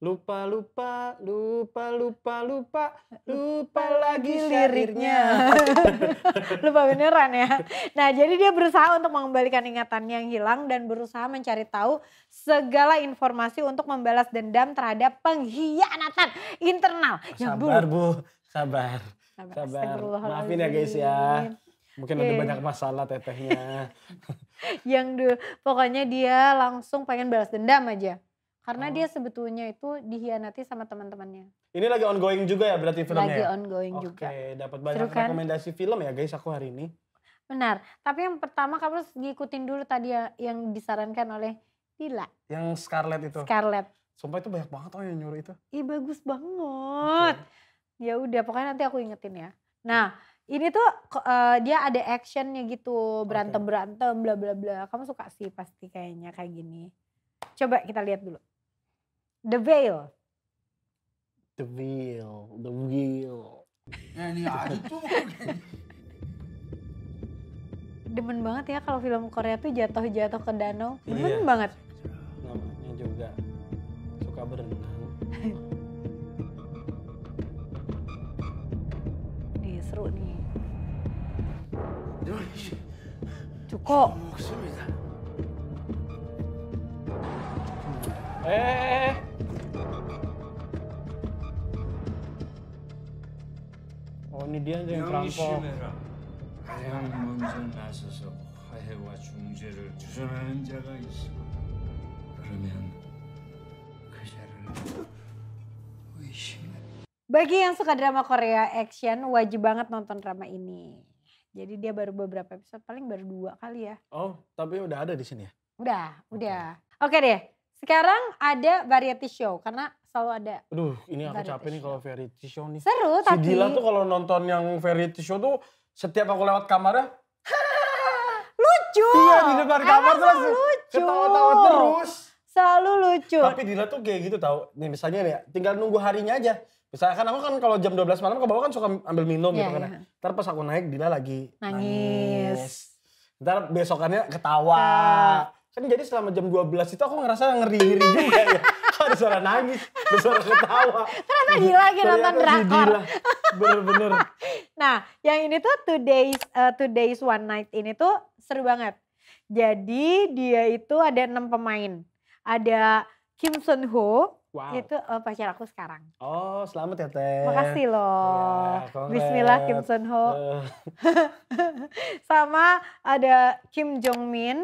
[SPEAKER 1] Lupa, lupa, lupa, lupa, lupa, lupa
[SPEAKER 2] lagi liriknya. lupa beneran ya. Nah jadi dia berusaha untuk mengembalikan ingatan yang hilang dan berusaha mencari tahu segala informasi untuk membalas dendam terhadap pengkhianatan internal. Ya, sabar Bu, sabar. Sabar, sabar. maafin ya guys ya.
[SPEAKER 1] Mungkin yeah. ada iya. banyak masalah tetehnya.
[SPEAKER 2] yang dulu, pokoknya dia langsung pengen balas dendam aja. Karena oh. dia sebetulnya itu dihianati sama teman-temannya.
[SPEAKER 1] Ini lagi ongoing juga ya berarti filmnya? Lagi ya?
[SPEAKER 2] ongoing juga. Oke,
[SPEAKER 1] dapat banyak kan? rekomendasi film ya guys aku hari ini.
[SPEAKER 2] Benar. Tapi yang pertama kamu harus ngikutin dulu tadi ya, yang disarankan oleh Dila.
[SPEAKER 1] Yang Scarlett itu. Scarlett. Sumpah itu banyak banget oh yang nyuruh itu.
[SPEAKER 2] Ih bagus banget. Okay. Ya udah pokoknya nanti aku ingetin ya. Nah, ini tuh uh, dia ada actionnya gitu, berantem-berantem bla bla bla. Kamu suka sih pasti kayaknya kayak gini. Coba kita lihat dulu. The Veil.
[SPEAKER 1] The Veil, The Veil. Eh, ini aja
[SPEAKER 2] tuh. Demen banget ya kalau film Korea tuh jatuh-jatuh ke danau. Iya. Demen yeah. banget.
[SPEAKER 1] Namanya juga suka berenang.
[SPEAKER 2] nih seru nih. Cukup. Eh, eh,
[SPEAKER 1] eh. eh. Oh ini dia yang perampok. Bagi
[SPEAKER 2] yang suka drama Korea action, wajib banget nonton drama ini. Jadi dia baru beberapa episode, paling baru dua kali ya.
[SPEAKER 1] Oh, tapi udah ada di sini ya?
[SPEAKER 2] Udah, udah. Oke okay deh, sekarang ada variety show karena selalu ada.
[SPEAKER 1] Aduh, ini aku capek show. nih kalau variety show nih. Seru si tapi. Dila tuh kalau nonton yang variety show tuh setiap aku lewat kamarnya lucu. Iya, di depan kamar tuh lucu. ketawa-tawa terus.
[SPEAKER 2] Selalu lucu. Tapi
[SPEAKER 1] Dila tuh kayak gitu tau. Nih misalnya nih, ya, tinggal nunggu harinya aja. Misalkan aku kan kalau jam 12 malam ke bawah kan suka ambil minum yeah, gitu iya, kan. Yeah. Iya. Ntar pas aku naik Dila lagi
[SPEAKER 2] nangis. nangis.
[SPEAKER 1] Ntar besokannya ketawa. Nah kan jadi selama jam 12 itu aku ngerasa ngeri-ngeri juga ya. ada suara nangis, ada suara ketawa.
[SPEAKER 2] Ternyata gila lagi nonton drakor. Bener-bener. nah, yang ini tuh two days, uh, eh, days one night ini tuh seru banget. Jadi dia itu ada enam pemain. Ada Kim Sun Ho, Wow. Itu uh, pacar aku sekarang.
[SPEAKER 1] Oh, selamat ya Teh. Makasih loh. Ya, Bismillah Kim Sun
[SPEAKER 2] Ho. Uh. Sama ada Kim Jong Min,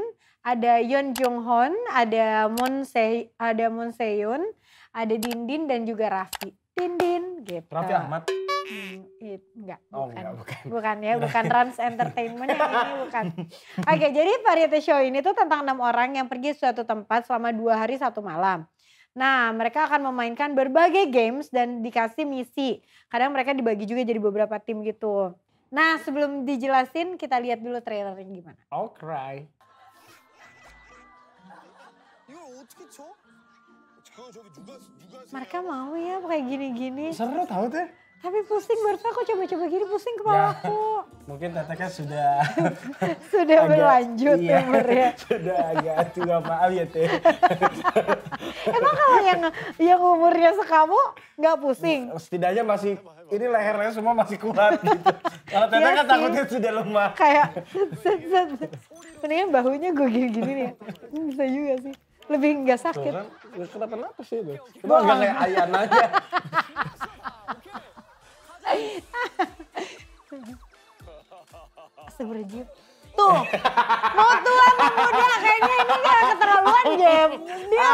[SPEAKER 2] ada Yeon Jung Hon, ada Moon Se ada Moon Seyun, ada Dindin dan juga Raffi. Dindin gitu. Raffi Ahmad. Hmm, it, enggak, oh, bukan. enggak, bukan. Bukan ya, bukan Trans Entertainment yang ini bukan. Oke, jadi variety show ini tuh tentang enam orang yang pergi suatu tempat selama dua hari satu malam. Nah, mereka akan memainkan berbagai games dan dikasih misi. Kadang mereka dibagi juga jadi beberapa tim gitu. Nah, sebelum dijelasin, kita lihat dulu trailernya gimana. cry. Mereka mau ya kayak gini-gini. Seru tahu deh. Tapi pusing barusan aku coba-coba gini pusing kepala aku.
[SPEAKER 1] Mungkin teteknya sudah
[SPEAKER 2] sudah agak, berlanjut iya, umurnya.
[SPEAKER 1] sudah agak tua maaf ya teh.
[SPEAKER 2] Emang kalau yang yang umurnya sekamu nggak pusing? Setidaknya masih ini lehernya
[SPEAKER 1] semua masih kuat gitu. Kalau teteknya kan takutnya sudah lemah.
[SPEAKER 2] Kayak set, Mendingan bahunya gue gini-gini nih. bisa juga sih lebih nggak sakit. Tuh kan,
[SPEAKER 1] kenapa-napa sih itu. Itu agak kayak Ayan aja.
[SPEAKER 2] Astagfirullahaladzim. Tuh, gitu. mau mutuan muda kayaknya ini gak keterlaluan Jem. Dia,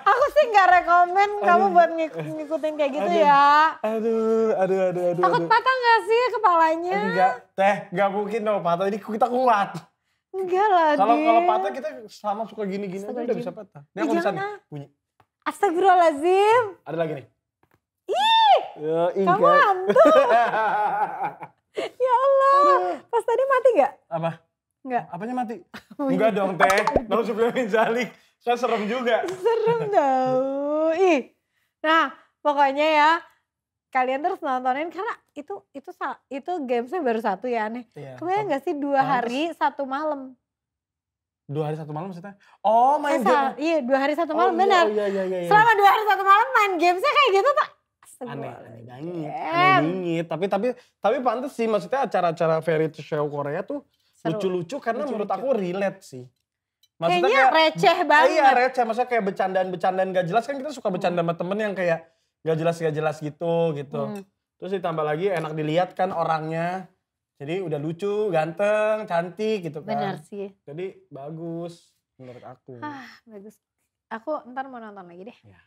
[SPEAKER 2] aku sih gak rekomen aduh, kamu buat ngik ngikutin kayak gitu aduh, ya.
[SPEAKER 1] Aduh, aduh, aduh, aduh. Takut
[SPEAKER 2] patah gak sih kepalanya? Enggak,
[SPEAKER 1] teh gak mungkin dong patah, ini kita kuat. Enggak lah. Kalau kalau patah kita sama suka gini-gini aja udah bisa patah. Ini aku bisa bunyi.
[SPEAKER 2] Astagfirullahaladzim. Ada lagi nih. Ih, ya, kamu hantu. ya Allah, pas tadi mati gak? Apa? Enggak. Apanya mati?
[SPEAKER 1] Enggak oh, iya. dong teh, lalu sebelumnya jali. Saya serem juga.
[SPEAKER 2] Serem tau. Ih, nah pokoknya ya kalian terus nontonin karena itu itu itu gamesnya baru satu ya aneh. Iya. Kebayang nggak sih dua hari satu malam?
[SPEAKER 1] Dua hari satu malam maksudnya?
[SPEAKER 2] Oh main eh, game. Iya dua hari satu oh malam oh, benar. Iya, iya, iya, iya. Selama dua hari satu malam main gamesnya kayak gitu tuh.
[SPEAKER 1] Aneh, aneh banget, aneh Tapi tapi tapi pantas sih maksudnya acara-acara variety show Korea tuh lucu-lucu karena lucu -lucu. menurut aku relate sih. Maksudnya kayaknya kayak, receh iya, banget. Iya receh, maksudnya kayak bercandaan-bercandaan gak jelas kan kita suka bercanda hmm. sama temen yang kayak nggak jelas nggak jelas gitu gitu. Hmm. Terus ditambah lagi enak dilihat kan orangnya. Jadi udah lucu, ganteng, cantik gitu kan. Benar sih. Jadi bagus menurut aku. Ah,
[SPEAKER 2] bagus. Aku ntar mau nonton lagi deh. Ya.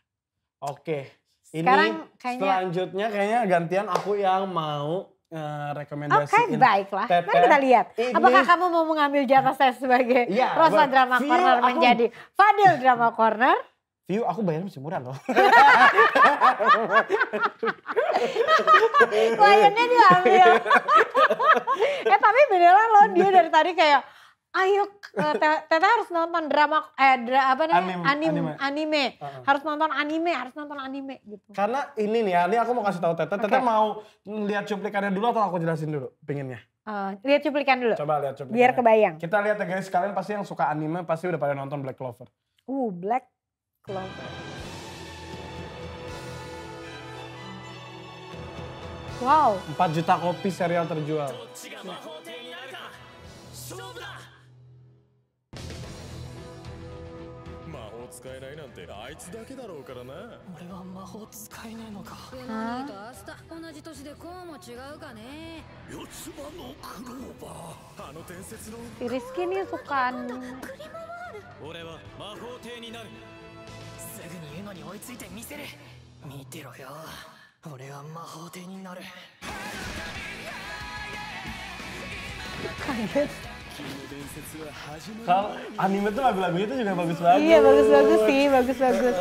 [SPEAKER 1] Oke. Ini Sekarang ini kayaknya... selanjutnya kayaknya gantian aku yang mau uh, eh, rekomendasi Oke, okay, baiklah. Tete. Mari kita lihat. Ini, Apakah
[SPEAKER 2] kamu mau mengambil jatah saya sebagai ya, Rosa Drama Corner menjadi Fadil Drama Corner?
[SPEAKER 1] view aku bayar masih murah loh.
[SPEAKER 2] Kliennya diambil. eh tapi beneran loh dia dari tadi kayak ayo eh, teteh harus nonton drama eh dra, apa namanya anime anime, anime. Uh-huh. harus nonton anime harus nonton anime gitu
[SPEAKER 1] karena ini nih ya ini aku mau kasih tahu teteh okay. teteh mau lihat cuplikannya dulu atau aku jelasin dulu pinginnya
[SPEAKER 2] Uh, lihat cuplikan dulu.
[SPEAKER 1] Coba lihat cuplikan. Biar kebayang. Kita lihat ya guys, kalian pasti yang suka anime pasti udah pada nonton Black Clover.
[SPEAKER 2] Uh, Black Glover.
[SPEAKER 1] Wow. 4 juta kopi serial terjual. Ya.
[SPEAKER 2] Si Rizky ini sukaan 俺は魔法帝になるのに追いついてみせる見てろよ俺は魔法帝になる kaget Soal
[SPEAKER 1] anime tuh lagu-lagunya tuh juga bagus-bagus Iya bagus-bagus sih, bagus-bagus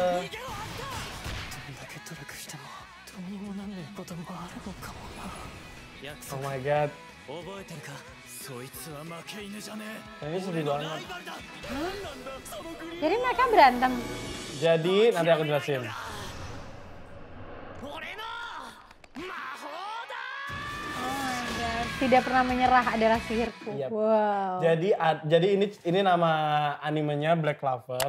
[SPEAKER 1] Oh my god
[SPEAKER 2] Jadi mereka berantem.
[SPEAKER 1] Jadi nanti aku jelasin. Oh
[SPEAKER 2] tidak pernah menyerah adalah sihirku. Yep. Iya. Wow.
[SPEAKER 1] Jadi jadi ini ini nama animenya Black Clover.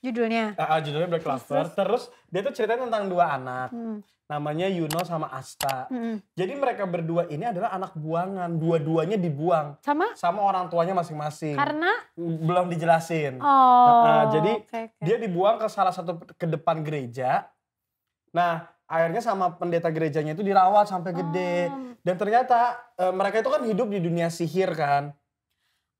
[SPEAKER 1] Judulnya? Uh, uh, judulnya Black Clover. Terus, terus dia tuh ceritanya tentang dua anak. Hmm. Namanya Yuno sama Asta. Hmm. Jadi mereka berdua ini adalah anak buangan. Dua-duanya dibuang. Sama? Sama orang tuanya masing-masing. Karena? Hmm, belum dijelasin. Oh. Nah, uh, jadi okay, okay. dia dibuang ke salah satu ke depan gereja. Nah akhirnya sama pendeta gerejanya itu dirawat sampai gede. Oh. Dan ternyata uh, mereka itu kan hidup di dunia sihir kan.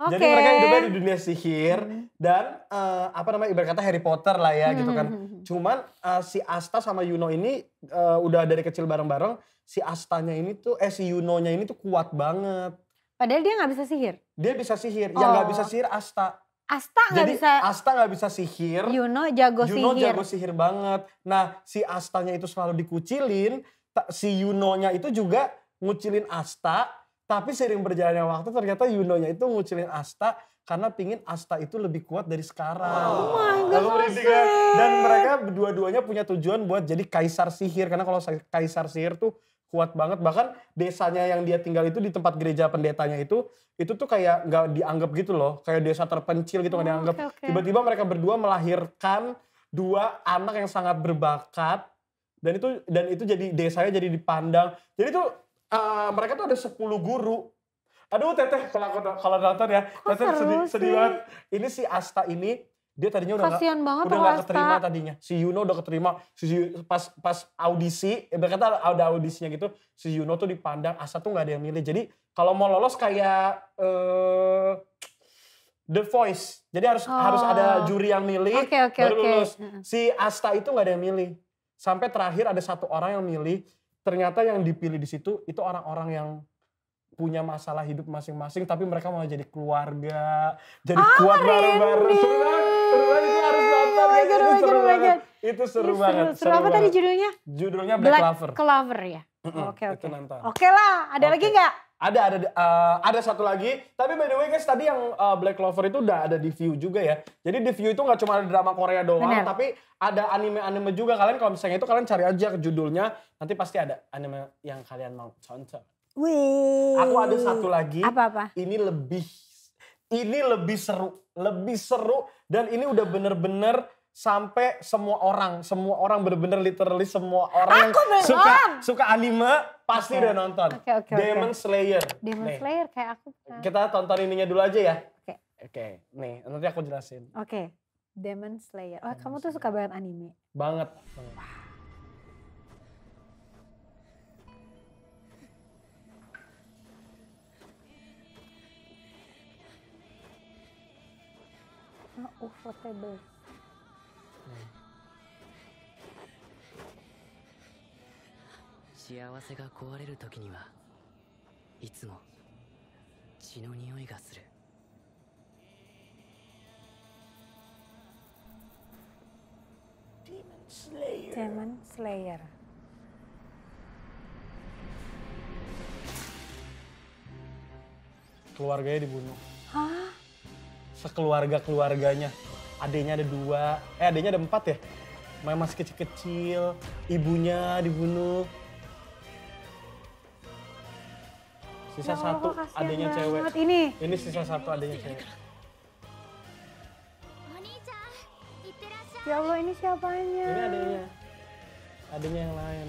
[SPEAKER 2] Okay. Jadi mereka hidupnya di
[SPEAKER 1] dunia sihir hmm. dan uh, apa namanya ibarat kata Harry Potter lah ya gitu hmm. gitu kan. Hmm, hmm, hmm. Cuman uh, si Asta sama Yuno ini uh, udah dari kecil bareng-bareng. Si Astanya ini tuh eh si Yunonya ini tuh kuat banget.
[SPEAKER 2] Padahal dia nggak bisa sihir.
[SPEAKER 1] Dia bisa sihir. Oh. Yang nggak bisa oh. sihir Asta.
[SPEAKER 2] Asta nggak bisa.
[SPEAKER 1] Asta nggak bisa sihir. Yuno
[SPEAKER 2] jago Yuno sihir. Yuno jago
[SPEAKER 1] sihir banget. Nah si Astanya itu selalu dikucilin. Si Yunonya itu juga ngucilin Asta tapi sering berjalannya waktu ternyata Yunonya itu ngucilin Asta karena pingin Asta itu lebih kuat dari sekarang. Oh, my God. Dan mereka berdua duanya punya tujuan buat jadi kaisar sihir karena kalau kaisar sihir tuh kuat banget bahkan desanya yang dia tinggal itu di tempat gereja pendetanya itu itu tuh kayak nggak dianggap gitu loh kayak desa terpencil gitu nggak oh, dianggap okay, okay. tiba-tiba mereka berdua melahirkan dua anak yang sangat berbakat dan itu dan itu jadi desanya jadi dipandang jadi tuh Eh, mereka tuh ada 10 guru. Aduh teteh kalau kalau nonton ya, Kok teteh sedih, sedih banget. Ini si Asta ini dia tadinya udah Kasian gak, banget udah gak keterima tadinya. Si Yuno udah keterima. Si Yuno, pas pas audisi, ya eh, berkata ada audisinya gitu, si Yuno tuh dipandang Asta tuh gak ada yang milih. Jadi kalau mau lolos kayak uh, The Voice. Jadi harus oh. harus ada oh. juri yang milih okay, okay, baru okay. lulus. Si Asta itu gak ada yang milih. Sampai terakhir ada satu orang yang milih ternyata yang dipilih di situ itu orang-orang yang punya masalah hidup masing-masing tapi mereka mau jadi keluarga jadi ah, kuat bareng-bareng seru banget seru banget itu harus oh oh itu, oh seru banget. seru apa tadi judulnya
[SPEAKER 2] judulnya Black, Black Clover Clover ya oke oke oke lah ada okay. lagi nggak
[SPEAKER 1] ada ada uh, ada satu lagi. Tapi by the way guys tadi yang uh, Black Clover itu udah ada di view juga ya. Jadi di view itu nggak cuma ada drama Korea doang, Bener. tapi ada anime-anime juga. Kalian kalau misalnya itu kalian cari aja judulnya, nanti pasti ada anime yang kalian mau contoh. Wih. Aku ada satu lagi. Apa apa? Ini lebih ini lebih seru, lebih seru dan ini udah bener-bener sampai semua orang, semua orang bener-bener literally semua orang Aku yang suka suka anime Pasti okay. udah nonton.
[SPEAKER 2] Okay, okay, Demon Slayer. Demon nih. Slayer kayak aku.
[SPEAKER 1] Kita tonton ininya dulu aja ya. Oke. Okay. Oke, okay. nih nanti aku jelasin.
[SPEAKER 2] Oke. Okay. Demon Slayer. Oh, Demon kamu Slayer. tuh suka banget anime.
[SPEAKER 1] Banget. Ah, banget.
[SPEAKER 2] Wow. keluarganya dibunuh. Hah?
[SPEAKER 1] Sekeluarga keluarganya. Adiknya ada dua, eh adiknya ada empat ya. Main masih kecil-kecil, ibunya dibunuh. Sisa ya satu adanya cewek. Ini. ini sisa satu adanya cewek.
[SPEAKER 2] Ya Allah ini siapanya? Ini adanya. Adanya yang lain.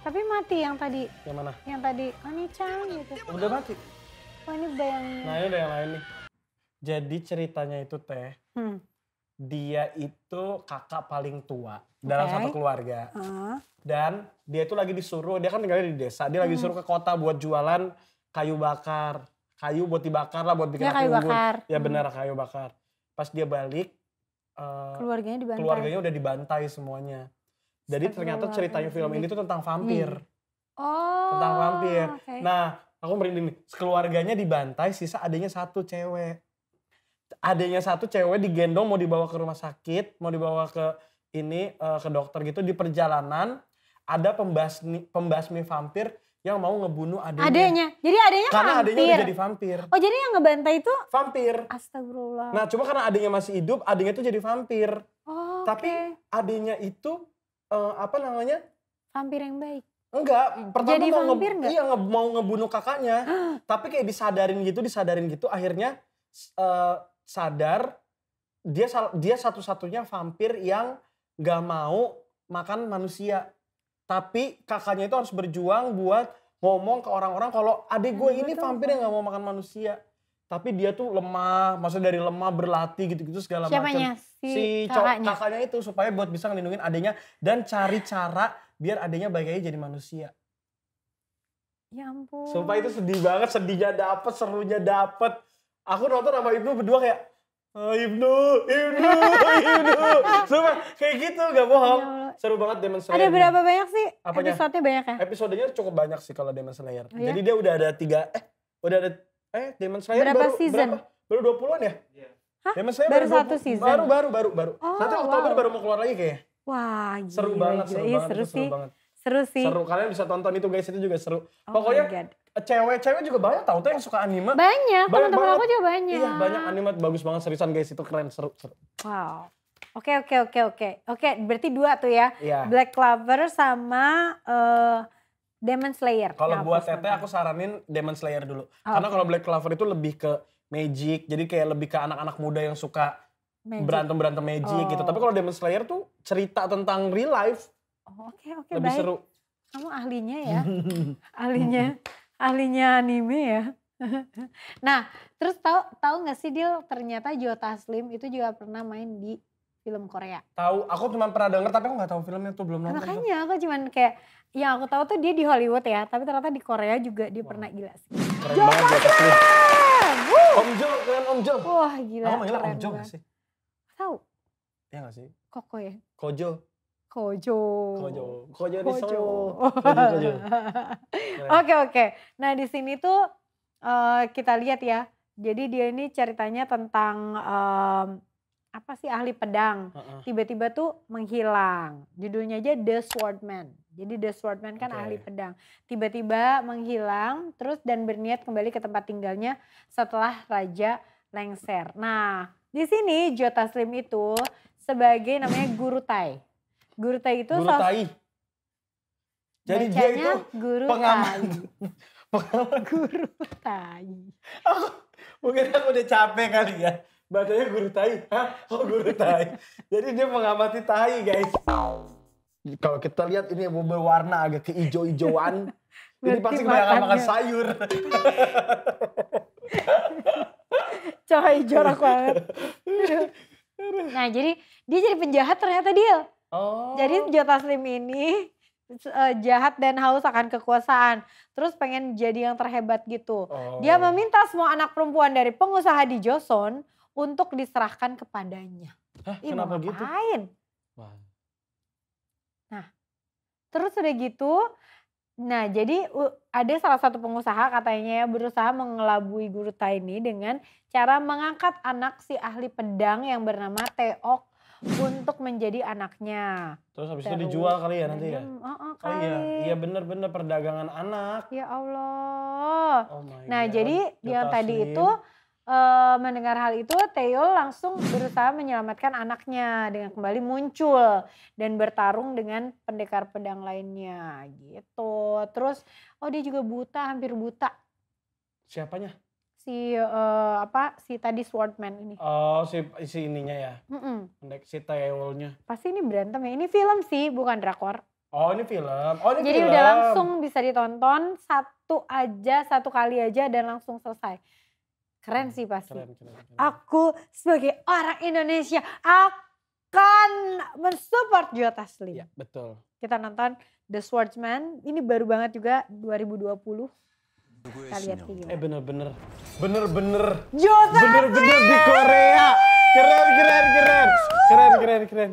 [SPEAKER 2] Tapi mati yang tadi. Yang mana? Yang tadi Oni-chan gitu. Udah mati. Oh ini udah Nah ini
[SPEAKER 1] udah yang lain nih. Jadi ceritanya itu teh. Hmm dia itu kakak paling tua okay. dalam satu keluarga. Uh. Dan dia itu lagi disuruh, dia kan tinggalnya di desa, dia lagi disuruh hmm. ke kota buat jualan kayu bakar. Kayu buat dibakar lah, buat bikin ya, kayu bakar. Ya benar hmm. kayu bakar. Pas dia balik, eh,
[SPEAKER 2] keluarganya dibantai. Keluarganya
[SPEAKER 1] udah dibantai semuanya. Jadi ternyata ceritanya film ini tuh tentang hmm. vampir. Hmm.
[SPEAKER 2] Oh. Tentang vampir. Okay. Nah,
[SPEAKER 1] aku merinding nih. Keluarganya dibantai, sisa adanya satu cewek adanya satu cewek digendong mau dibawa ke rumah sakit, mau dibawa ke ini uh, ke dokter gitu di perjalanan ada pembasmi pembasmi vampir yang mau ngebunuh adanya. Adanya. Jadi adanya karena vampir. adanya udah jadi vampir.
[SPEAKER 2] Oh, jadi yang ngebantai itu vampir. Astagfirullah. Nah,
[SPEAKER 1] cuma karena adanya masih hidup, adanya itu jadi vampir.
[SPEAKER 2] Oh, Tapi
[SPEAKER 1] adanya itu uh, apa namanya?
[SPEAKER 2] Vampir yang baik. Enggak, pertama jadi mau vampir
[SPEAKER 1] nge, iya nge, mau ngebunuh kakaknya. Tapi kayak disadarin gitu, disadarin gitu akhirnya uh, sadar dia dia satu-satunya vampir yang nggak mau makan manusia. Tapi kakaknya itu harus berjuang buat ngomong ke orang-orang kalau adik gue iya, ini vampir yang nggak mau makan manusia. Tapi dia tuh lemah, maksudnya dari lemah berlatih gitu-gitu segala macam. Si, si kakaknya. kakaknya itu supaya buat bisa ngelindungin adiknya dan cari cara biar adiknya baik aja jadi manusia.
[SPEAKER 2] Ya ampun. Sumpah itu
[SPEAKER 1] sedih banget, sedihnya dapet, serunya dapet aku nonton sama Ibnu berdua kayak Oh, Ibnu, Ibnu, Ibnu. Sumpah, kayak gitu, gak bohong. Iya, seru banget Demon Slayer. Ada berapa banyak sih? Apanya? Episodenya banyak ya? Episodenya cukup banyak sih kalau Demon Slayer. Oh, iya? Jadi dia udah ada tiga, eh, udah ada, eh, Demon Slayer berapa baru, season? Berapa, baru 20-an ya? Iya. Hah? Demon Slayer baru, baru satu season? Baru, baru, baru, baru. Oh, Nanti Oktober wow. baru mau keluar lagi kayaknya.
[SPEAKER 2] Wah, gila, seru banget, gila. seru gila, banget, seru, sih. seru banget.
[SPEAKER 1] Seru sih. Seru, kalian bisa tonton itu guys, itu juga seru. Oh Pokoknya cewek-cewek eh, juga banyak tau tuh yang suka anime.
[SPEAKER 2] Banyak, teman-teman aku juga banyak. Iya, banyak anime
[SPEAKER 1] bagus banget seriusan guys, itu keren, seru, seru.
[SPEAKER 2] Wow. Oke, oke, oke, oke. Oke, berarti dua tuh ya. Iya. Black Clover sama uh, Demon Slayer. Kalau ya, buat Tete
[SPEAKER 1] aku saranin Demon Slayer dulu. Oh, Karena kalau Black Clover itu lebih ke magic, jadi kayak lebih ke anak-anak muda yang suka berantem-berantem magic, berantem -berantem magic oh. gitu. Tapi kalau Demon Slayer tuh cerita tentang real life.
[SPEAKER 2] Oke, oh, oke, okay, okay, Lebih seru. Kamu ahlinya ya. ahlinya ahlinya anime ya. nah, terus tahu tahu nggak sih Dil ternyata Jo Taslim itu juga pernah main di film Korea.
[SPEAKER 1] Tahu, aku cuma pernah denger tapi aku nggak tahu filmnya tuh belum nonton. Makanya
[SPEAKER 2] aku cuma kayak yang aku tahu tuh dia di Hollywood ya, tapi ternyata di Korea juga dia wow. pernah gila sih.
[SPEAKER 1] Keren jo banget Om Jo, keren Om Jo. Wah gila. Kamu manggilnya Om Jo gak sih? Tahu. Iya gak sih? Koko ya? Kojo.
[SPEAKER 2] Kojo. Kojo. Kojo di Solo. Kojo. Nah. Oke oke. Nah di sini tuh uh, kita lihat ya. Jadi dia ini ceritanya tentang um, apa sih ahli pedang uh-uh. tiba-tiba tuh menghilang. Judulnya aja The Swordman. Jadi The Swordman kan okay. ahli pedang. Tiba-tiba menghilang terus dan berniat kembali ke tempat tinggalnya setelah Raja Lengser. Nah di sini Jota Slim itu sebagai namanya guru Tai Guru Tai itu Guru Tai. Jadi dia itu guru pengaman. pengaman. Guru Tai.
[SPEAKER 1] Oh, mungkin aku udah capek kali ya. Bacanya guru tai. Hah? Oh guru tai. Jadi dia mengamati tai guys. Kalau kita lihat ini berwarna agak keijo-ijoan.
[SPEAKER 2] Jadi pasti kebanyakan makan sayur. Coy, jorok banget. Nah jadi dia jadi penjahat ternyata dia. Oh. Jadi Jota Slim ini uh, jahat dan haus akan kekuasaan. Terus pengen jadi yang terhebat gitu. Oh. Dia meminta semua anak perempuan dari pengusaha di Joson untuk diserahkan kepadanya. Hah,
[SPEAKER 1] Ih, kenapa gitu? Ngapain?
[SPEAKER 2] Nah, terus udah gitu, nah jadi ada salah satu pengusaha katanya ya berusaha mengelabui guru ini dengan cara mengangkat anak si ahli pedang yang bernama Teok untuk menjadi anaknya. Terus habis itu dijual kali ya nanti ya? Oh, oh, iya, iya
[SPEAKER 1] bener-bener perdagangan
[SPEAKER 2] anak. Ya Allah. Oh my nah God. jadi Juta yang tadi itu uh, mendengar hal itu, Teo langsung berusaha menyelamatkan anaknya dengan kembali muncul dan bertarung dengan pendekar pedang lainnya gitu. Terus oh dia juga buta, hampir buta. Siapanya? si uh, apa si tadi swordman ini
[SPEAKER 1] oh si si ininya ya Mm-mm. pendek si tewolnya
[SPEAKER 2] pasti ini berantem ya ini film sih bukan drakor
[SPEAKER 1] oh ini film oh ini jadi film. udah langsung
[SPEAKER 2] bisa ditonton satu aja satu kali aja dan langsung selesai keren hmm, sih pasti keren, keren, keren. aku sebagai orang Indonesia akan mensupport juga Taslim ya betul kita nonton The Swordsman ini baru banget juga 2020 Ya, eh
[SPEAKER 1] bener-bener, bener-bener,
[SPEAKER 2] bener-bener di Korea. Keren, keren, keren, keren, keren,
[SPEAKER 1] keren.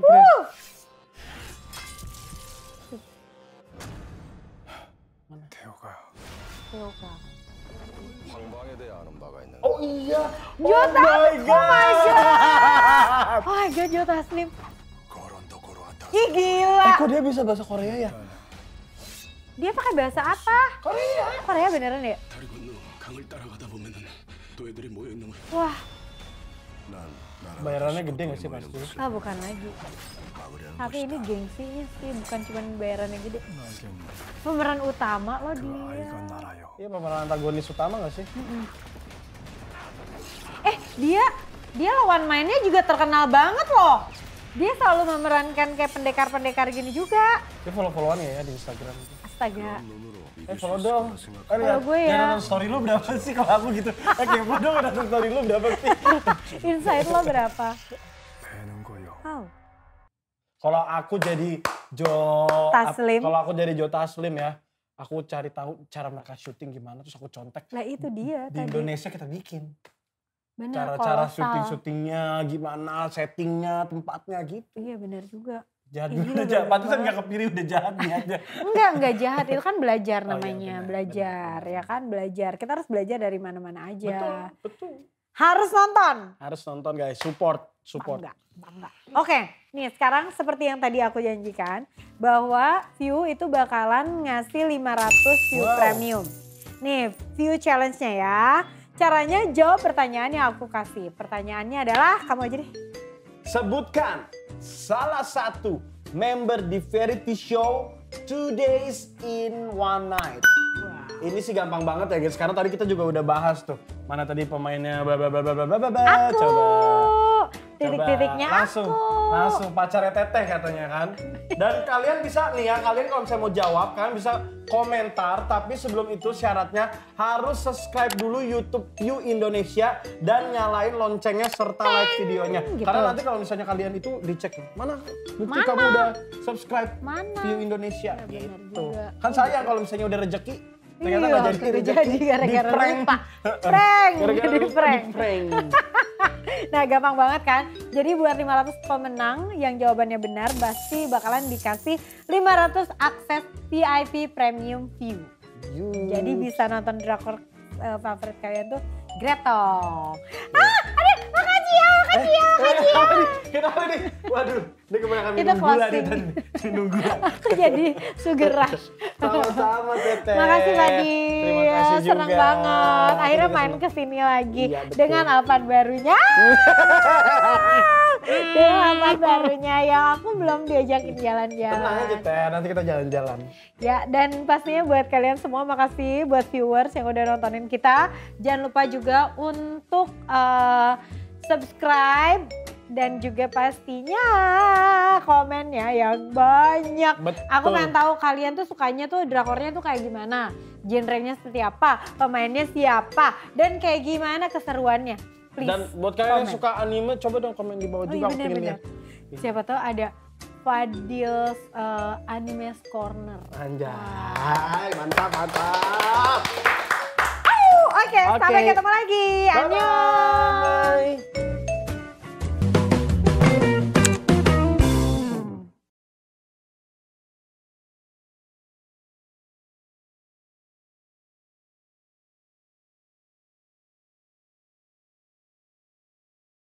[SPEAKER 1] Teoka. Oh iya. Jota. my god. Oh my god, oh my god Jota
[SPEAKER 2] Slim. Ih gila. Eh kok dia bisa bahasa Korea ya? Dia pakai bahasa apa? Korea. Korea beneran ya?
[SPEAKER 1] Wah. Bayarannya gede gak sih pasti? Ah bukan
[SPEAKER 2] lagi. Tapi ini gengsinya sih, bukan cuma bayarannya gede. Pemeran utama loh dia. Iya pemeran
[SPEAKER 1] antagonis utama gak sih?
[SPEAKER 2] Eh dia, dia lawan mainnya juga terkenal banget loh. Dia selalu memerankan kayak pendekar-pendekar gini juga.
[SPEAKER 1] Dia follow-followan ya, di Instagram.
[SPEAKER 2] Astaga. Eh,
[SPEAKER 1] eh follow dong. Kalau gue ya. nonton story lu berapa sih kalau aku gitu? Eh kepo dong nonton story lu berapa sih?
[SPEAKER 2] Insight lo berapa? How?
[SPEAKER 1] Kalau aku jadi Jo Taslim. Kalau aku jadi Jo Taslim ya, aku cari tahu cara mereka syuting gimana terus aku contek.
[SPEAKER 2] Nah itu dia di tadi. Indonesia kita bikin cara-cara syuting-syutingnya
[SPEAKER 1] gimana settingnya
[SPEAKER 2] tempatnya gitu iya benar juga
[SPEAKER 1] jahat ya, dulu jahat pantesan nggak kepilih udah jahat nih aja
[SPEAKER 2] enggak enggak jahat itu kan belajar oh iya, namanya iya, bener, belajar bener. ya kan belajar kita harus belajar dari mana-mana aja betul betul harus nonton
[SPEAKER 1] harus nonton guys support support enggak
[SPEAKER 2] bangga. oke okay. nih sekarang seperti yang tadi aku janjikan bahwa view itu bakalan ngasih 500 view wow. premium nih view challenge-nya ya Caranya jawab pertanyaan yang aku kasih. Pertanyaannya adalah kamu aja deh.
[SPEAKER 1] Sebutkan salah satu member di variety show Two Days in One Night. Wow. Ini sih gampang banget ya guys. Karena tadi kita juga udah bahas tuh mana tadi pemainnya Aku. Coba titik-titiknya langsung aku. langsung pacarnya teteh katanya kan dan kalian bisa nih ya kalian kalau misalnya mau jawab kan bisa komentar tapi sebelum itu syaratnya harus subscribe dulu YouTube You Indonesia dan nyalain loncengnya serta like videonya gitu. karena nanti kalau misalnya kalian itu dicek mana bukti mana? kamu udah subscribe mana? You Indonesia Benar iya, -benar gitu juga. kan saya kalau misalnya udah rejeki ternyata iya, gak jadi rezeki jadi gara-gara lupa prank gara-gara di prank, di prank.
[SPEAKER 2] nah gampang banget kan. Jadi buat 500 pemenang yang jawabannya benar pasti bakalan dikasih 500 akses VIP Premium View. Yuh. Jadi bisa nonton drakor uh, favorit kalian tuh Gretel. Iya. Ah, ada makasih ya. Kenapa eh, eh, nih? Waduh, ini kebanyakan minum gula nih tadi. Minum gula. Aku jadi sugar rush. Sama-sama Tete. Makasih tadi. Terima kasih juga. Senang banget. Akhirnya main ke sini lagi iya, dengan Alphard barunya. Hmm. dengan Alphard barunya yang aku belum diajakin jalan-jalan. Tenang aja
[SPEAKER 1] Teh, nanti kita jalan-jalan.
[SPEAKER 2] Ya, dan pastinya buat kalian semua makasih buat viewers yang udah nontonin kita. Jangan lupa juga untuk uh, subscribe dan juga pastinya komennya yang banyak. Betul. Aku pengen tahu kalian tuh sukanya tuh drakornya tuh kayak gimana, genrenya seperti apa, pemainnya siapa, dan kayak gimana keseruannya. Please, dan buat kalian komen. yang suka
[SPEAKER 1] anime, coba dong komen di bawah oh, iya, juga iya, bener, Bener.
[SPEAKER 2] Siapa tahu ada Fadil's uh, Anime's Corner.
[SPEAKER 1] Anjay, mantap, mantap.
[SPEAKER 2] Oke, okay, okay. sampai ketemu lagi. Bye -bye. Annyeong.